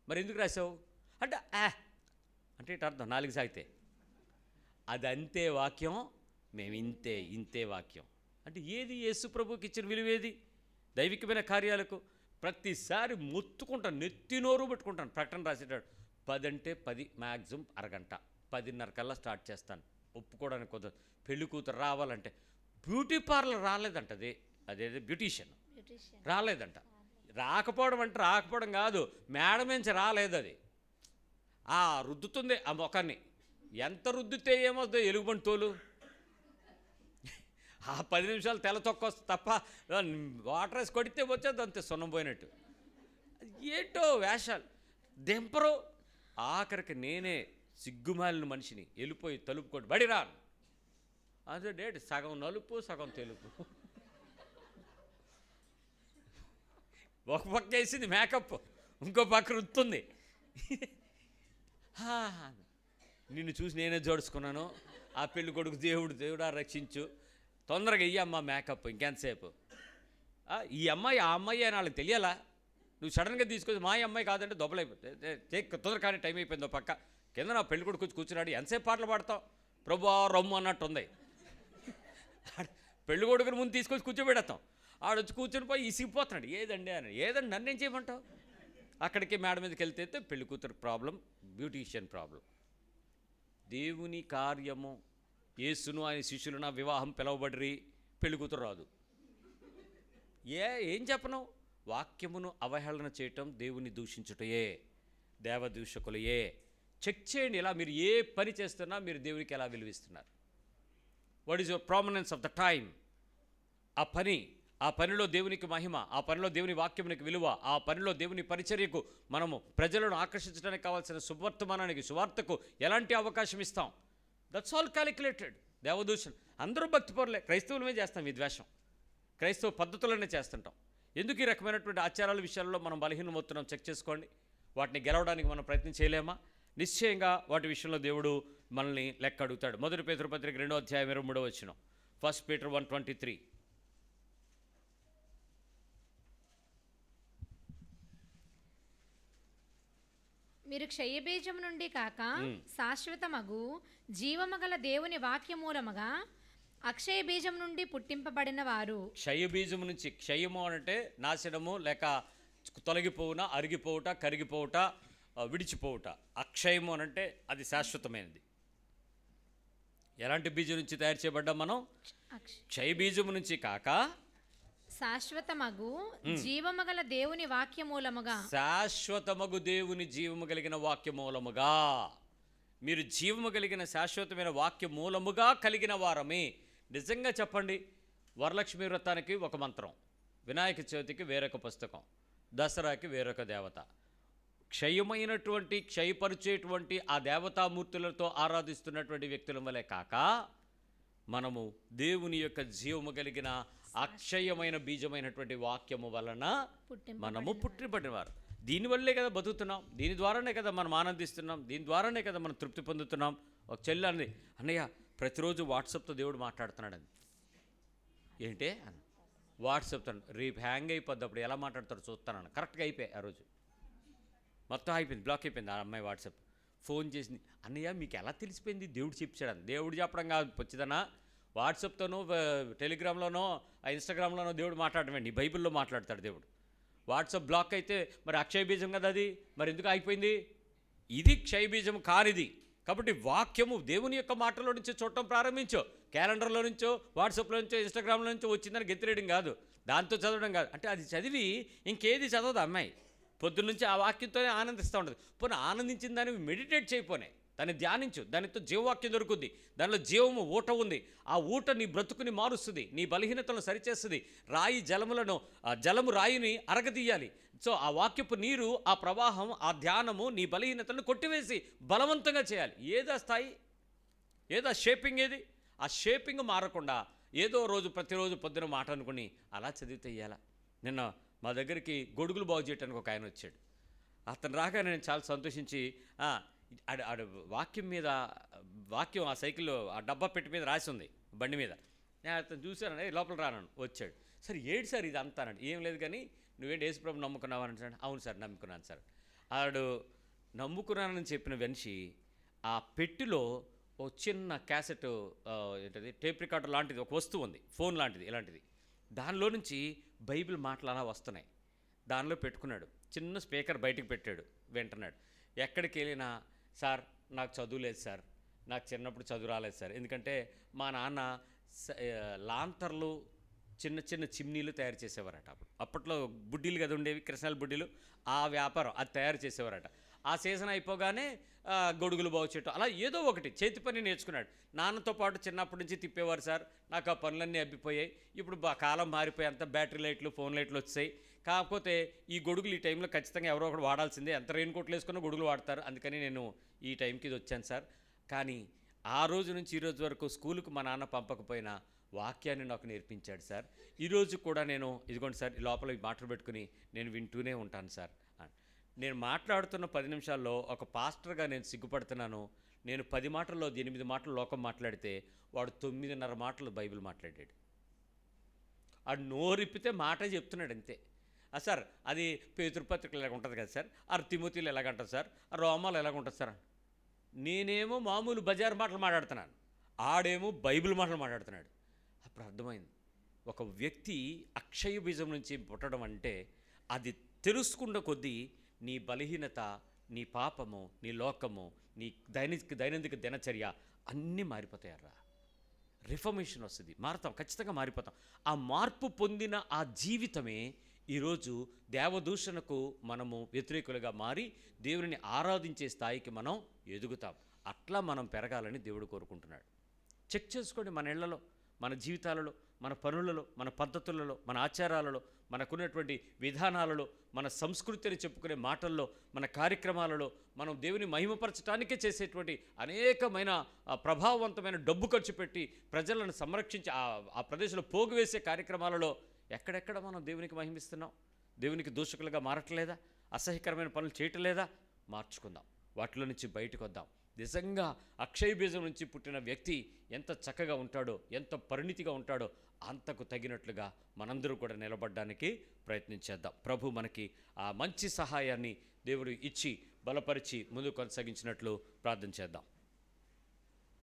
మరి ఎందుకు రాసావు అంటే ఆ అంటే ఇటు అర్థం నాలుగు సాగితే అది అంతే వాక్యం మేము ఇంతే ఇంతే వాక్యం అంటే ఏది యేసు ప్రభుకి ఇచ్చిన విలువేది దైవికమైన కార్యాలకు ప్రతిసారి మొత్తుకుంటాను నెత్తి నోరు పెట్టుకుంటాను ప్రకటన రాసేటాడు పది అంటే పది మ్యాక్సిమం అరగంట పదిన్నర కల్లా స్టార్ట్ చేస్తాను ఒప్పుకోవడానికి కుదరదు పెళ్లి కూతురు రావాలంటే బ్యూటీ పార్లర్ రాలేదంట అది అదేదో బ్యూటీషియన్ రాలేదంట రాకపోవడం అంటే రాకపోవడం కాదు మేడం నుంచి రాలేదు అది ఆ రుద్దుతుంది ఆ మొఖాన్ని ఎంత రుద్దితే ఏమొద్దో ఎలుగుబంటి తోలు ఆ పది నిమిషాలు తెల తొక్కొస్తా తప్ప వాటర్ వేసి కొడితే వచ్చేది అంతే సున్నం పోయినట్టు ఏంటో వేషాలు దెంపరు ఆఖరికి నేనే సిగ్గుమాలిన మనిషిని వెళ్ళిపోయి తలుపు కొట్టి బడిరా అదే డేట్ సగం నలుపు సగం తెలుపు ఒక పక్క వేసింది మేకప్ ఇంకో పక్క రుత్తుంది నిన్ను చూసి నేనే జోడుచుకున్నాను ఆ పెళ్ళి కొడుకు దేవుడు దేవుడా రక్షించు తొందరగా ఇయ్యమ్మ మేకప్ ఇంకెంతసేపు ఈ అమ్మాయి ఆ అమ్మాయి అని వాళ్ళకి తెలియాలా నువ్వు సడన్గా తీసుకొచ్చి మా అమ్మాయి కాదంటే దొబ్బలైపోతే తొందర కానీ టైం అయిపోయిందో పక్క కింద నా పెళ్లి కొడుకు వచ్చి కూర్చున్నాడు ఎంతసేపు పాటలు పాడతావు ప్రభు రమ్ము అన్నట్టు ఉంది పెళ్లి కొడుకుని ముందు తీసుకొచ్చి కూర్చోబెడతాం ఆడొచ్చి కూర్చొని పోయి ఇసిగిపోతున్నాడు ఏదండి అని ఏదండి నన్ను ఏం చేయమంటావు అక్కడికి మేడ మీదకి వెళ్తే పెళ్లి కూతురు ప్రాబ్లం బ్యూటీషియన్ ప్రాబ్లం దేవుని కార్యము యేసును ఆయన శిష్యులు నా వివాహం పిలవబడిరి పెళ్ళికూతురు రాదు ఏ ఏం చెప్పను వాక్యమును అవహేళన చేయటం దేవుని దూషించుటయే దేవదూషకులయే చెక్ చేయండి ఇలా మీరు ఏ పని చేస్తున్నా మీరు దేవునికి ఎలా విలువిస్తున్నారు what is your prominence of the time ఆ పని ఆ పనిలో దేవునికి మహిమ ఆ పనిలో దేవుని వాక్యమునికి విలువ ఆ పనిలో దేవుని పరిచర్యకు మనము ప్రజలను ఆకర్షించడానికి కావాల్సిన సువర్తమానానికి సువార్తకు ఎలాంటి అవకాశం ఇస్తాం దట్స్ ఆల్ క్యాలిక్యులేటెడ్ దేవదూషణ అందరూ భక్తిపరులే క్రైస్తవులమే చేస్తాం ఈ ద్వేషం క్రైస్తవ పద్ధతులనే చేస్తుంటాం ఎందుకు ఈ రకమైనటువంటి ఆచారాల విషయాల్లో మనం బలహీనమవుతున్నాం చెక్ చేసుకోండి వాటిని గెలవడానికి మనం ప్రయత్నం చేయలేమా నిశ్చయంగా వాటి విషయంలో దేవుడు మనల్ని లెక్క అడుగుతాడు మొదటి పేతృపత్రిక రెండో అధ్యాయం ఇరవై మూడో వచ్చిన first Peter one twenty three మీరు క్షయబీజం నుండి కాక శాశ్వతమగు జీవమగల దేవుని వాక్యమూలముగా అక్షయ బీజం నుండి పుట్టింపబడిన వారు క్షయ బీజం నుంచి క్షయము అంటే నాశనము లేక తొలగిపోవున అరిగిపోవుట కరిగిపోవుట విడిచిపోవుట అక్షయము అంటే అది శాశ్వతమైనది ఎలాంటి బీజం నుంచి తయారు చేయబడ్డాం మనం క్షయ బీజం నుంచి కాక శాశ్వతమగు జీవమగల దేవుని వాక్యమూలముగా శాశ్వతమగు దేవుని జీవము కలిగిన వాక్యమూలముగా మీరు జీవము కలిగిన శాశ్వతమైన వాక్యమూలముగా కలిగిన వారమే నిజంగా చెప్పండి వరలక్ష్మి వ్రతానికి ఒక మంత్రం వినాయక చవితికి వేరొక పుస్తకం దసరాకి వేరొక దేవత క్షయమైనటువంటి క్షయపరిచేటువంటి ఆ దేవతామూర్తులతో ఆరాధిస్తున్నటువంటి వ్యక్తుల వలె కాక మనము దేవుని యొక్క జీవము కలిగిన అక్షయమైన బీజమైనటువంటి వాక్యము వలన మనము వారు దీనివల్లే కదా బతుకుతున్నాం దీని ద్వారానే కదా మనం ఆనందిస్తున్నాం దీని ద్వారానే కదా మనం తృప్తి పొందుతున్నాం ఒక చెల్లి అన్నది అన్నయ్య ప్రతిరోజు వాట్సాప్తో దేవుడు మాట్లాడుతున్నాడు అది ఏంటే అని వాట్సాప్తో రేపు హ్యాంగ్ అయిపోద్ది అప్పుడు ఎలా మాట్లాడతాడు చూస్తానని కరెక్ట్గా అయిపోయాయి ఆ రోజు మొత్తం అయిపోయింది బ్లాక్ అయిపోయింది ఆ అమ్మాయి వాట్సాప్ ఫోన్ చేసింది అన్నయ్య మీకు ఎలా తెలిసిపోయింది దేవుడు చెప్పాడు దేవుడు చెప్పడం కాదు వచ్చిదనా వాట్సప్తోనూ టెలిగ్రామ్లోనో ఇన్స్టాగ్రామ్లోనో దేవుడు మాట్లాడమండి బైబిల్లో మాట్లాడతాడు దేవుడు వాట్సాప్ బ్లాక్ అయితే మరి అక్షయ బీజం కదా అది మరి ఎందుకు ఆగిపోయింది ఇది క్షయబీజం కానిది కాబట్టి వాక్యము దేవుని యొక్క మాటలో నుంచి చూడటం ప్రారంభించో క్యాలెండర్లో నుంచో వాట్సాప్లో నుంచో ఇన్స్టాగ్రామ్లో నుంచో వచ్చిందని గెత్తిరేయడం కాదు దాంతో చదవడం కాదు అంటే అది చదివి ఇంకేది చదవదు అమ్మాయి పొద్దున్నుంచి ఆ వాక్యంతోనే ఆనందిస్తూ ఉంటుంది పోనీ ఆనందించిందని మెడిటేట్ చేయపోనే దాన్ని ధ్యానించు దానితో జీవవాక్యం దొరుకుద్ది దానిలో జీవము ఊట ఉంది ఆ ఊట నీ బ్రతుకుని మారుస్తుంది నీ బలహీనతలను సరిచేస్తుంది రాయి జలములను జలము రాయిని అరగదీయాలి సో ఆ వాక్యపు నీరు ఆ ప్రవాహం ఆ ధ్యానము నీ బలహీనతలను కొట్టివేసి బలవంతంగా చేయాలి ఏదో స్థాయి ఏదో షేపింగ్ ఏది ఆ షేపింగ్ మారకుండా ఏదో రోజు ప్రతిరోజు పొద్దున మాట అనుకుని అలా చదివితే ఇయ్యాలా నిన్న మా దగ్గరికి గొడుగులు బాగు చేయడానికి ఒక ఆయన వచ్చాడు అతను రాగా నేను చాలా సంతోషించి ఆడ వాక్యం మీద వాక్యం ఆ సైకిల్లో ఆ డబ్బా పెట్టి మీద రాసి ఉంది బండి మీద నేను అతను చూశాను లోపల రానను వచ్చాడు సార్ ఏడు సార్ ఇది అంతానండి ఏం లేదు కానీ నువ్వేంటి యేసుప్రభు నమ్ముకున్నావా అంటాడు అవును సార్ నమ్ముకున్నాను సార్ ఆడు నమ్ముకున్నానని చెప్పిన మనిషి ఆ పెట్టిలో ఓ చిన్న క్యాసెట్ ఏంటది టేప్ రికార్డర్ లాంటిది ఒక వస్తువు ఉంది ఫోన్ లాంటిది ఇలాంటిది దానిలో నుంచి బైబిల్ మాటలు వస్తున్నాయి దానిలో పెట్టుకున్నాడు చిన్న స్పీకర్ బయటకు పెట్టాడు వింటున్నాడు ఎక్కడికి వెళ్ళినా సార్ నాకు చదువు లేదు సార్ నాకు చిన్నప్పుడు చదువు రాలేదు సార్ ఎందుకంటే మా నాన్న లాంతర్లు చిన్న చిన్న చిమ్నీలు తయారు చేసేవారట అప్పుడు అప్పట్లో బుడ్డీలు కదా ఉండేవి కృష్ణాల బుడ్డీలు ఆ వ్యాపారం అది తయారు చేసేవారట ఆ సీజన్ అయిపోగానే గొడుగులు చేయటం అలా ఏదో ఒకటి చేతి పని నేర్చుకున్నాడు నాన్నతో పాటు చిన్నప్పటి నుంచి తిప్పేవారు సార్ నాకు ఆ పనులన్నీ అబ్బిపోయాయి ఇప్పుడు కాలం మారిపోయి అంత బ్యాటరీ లైట్లు ఫోన్ లైట్లు వచ్చాయి కాకపోతే ఈ గొడుగులు ఈ టైంలో ఖచ్చితంగా ఎవరో ఒకటి వాడాల్సిందే ఎంత రెయిన్ కోట్లు వేసుకున్నా గొడుగులు వాడతారు అందుకని నేను ఈ టైంకి ఇది వచ్చాను సార్ కానీ ఆ రోజు నుంచి ఈరోజు వరకు స్కూలుకు మా నాన్న పంపకపోయినా వాక్యాన్ని నాకు నేర్పించాడు సార్ ఈరోజు కూడా నేను ఇదిగోండి సార్ లోపల మాటలు పెట్టుకుని నేను వింటూనే ఉంటాను సార్ నేను మాట్లాడుతున్న పది నిమిషాల్లో ఒక పాస్టర్గా నేను సిగ్గుపడుతున్నాను నేను పది మాటల్లో ఎనిమిది మాటలు లోకం మాట్లాడితే వాడు తొమ్మిదిన్నర మాటలు బైబిల్ మాట్లాడాడు ఆ నోరిప్పితే మాట చెప్తున్నాడు అంతే సార్ అది పేతృపత్రికలు ఇలాగ ఉంటుంది కదా సార్ ఆ తిమోతీలు ఉంటుంది సార్ ఆ రోమాలు ఉంటుంది సార్ నేనేమో మామూలు బజార్ మాటలు మాట్లాడుతున్నాను ఆడేమో బైబిల్ మాటలు మాట్లాడుతున్నాడు అప్పుడు అర్థమైంది ఒక వ్యక్తి అక్షయ బీజం నుంచి పుట్టడం అంటే అది తెలుసుకున్న కొద్దీ నీ బలహీనత నీ పాపము నీ లోకము నీ దైనందిక దైనందిక దినచర్య అన్నీ మారిపోతాయర్రా రిఫర్మేషన్ వస్తుంది మారుతాం ఖచ్చితంగా మారిపోతాం ఆ మార్పు పొందిన ఆ జీవితమే ఈరోజు దేవదూషణకు మనము వ్యతిరేకులుగా మారి దేవుని ఆరాధించే స్థాయికి మనం ఎదుగుతాం అట్లా మనం పెరగాలని దేవుడు కోరుకుంటున్నాడు చెక్ చేసుకోండి మన ఇళ్లలో మన జీవితాలలో మన పనులలో మన పద్ధతులలో మన ఆచారాలలో మనకున్నటువంటి విధానాలలో మన సంస్కృతి అని చెప్పుకునే మాటల్లో మన కార్యక్రమాలలో మనం దేవుని మహిమపరచడానికే చేసేటువంటి అనేకమైన ప్రభావవంతమైన డబ్బు ఖర్చు పెట్టి ప్రజలను సంరక్షించి ఆ ప్రదేశంలో పోగు వేసే కార్యక్రమాలలో ఎక్కడెక్కడ మనం దేవునికి మహిమిస్తున్నాం దేవునికి దూషకులుగా మారట్లేదా అసహ్యకరమైన పనులు చేయటలేదా మార్చుకుందాం వాటిలో నుంచి బయటకు వద్దాం నిజంగా అక్షయ బీజం నుంచి పుట్టిన వ్యక్తి ఎంత చక్కగా ఉంటాడో ఎంత పరిణితిగా ఉంటాడో అంతకు తగినట్లుగా మనందరూ కూడా నిలబడడానికి ప్రయత్నించేద్దాం ప్రభు మనకి ఆ మంచి సహాయాన్ని దేవుడు ఇచ్చి బలపరిచి ముందు కొనసాగించినట్లు ప్రార్థన చేద్దాం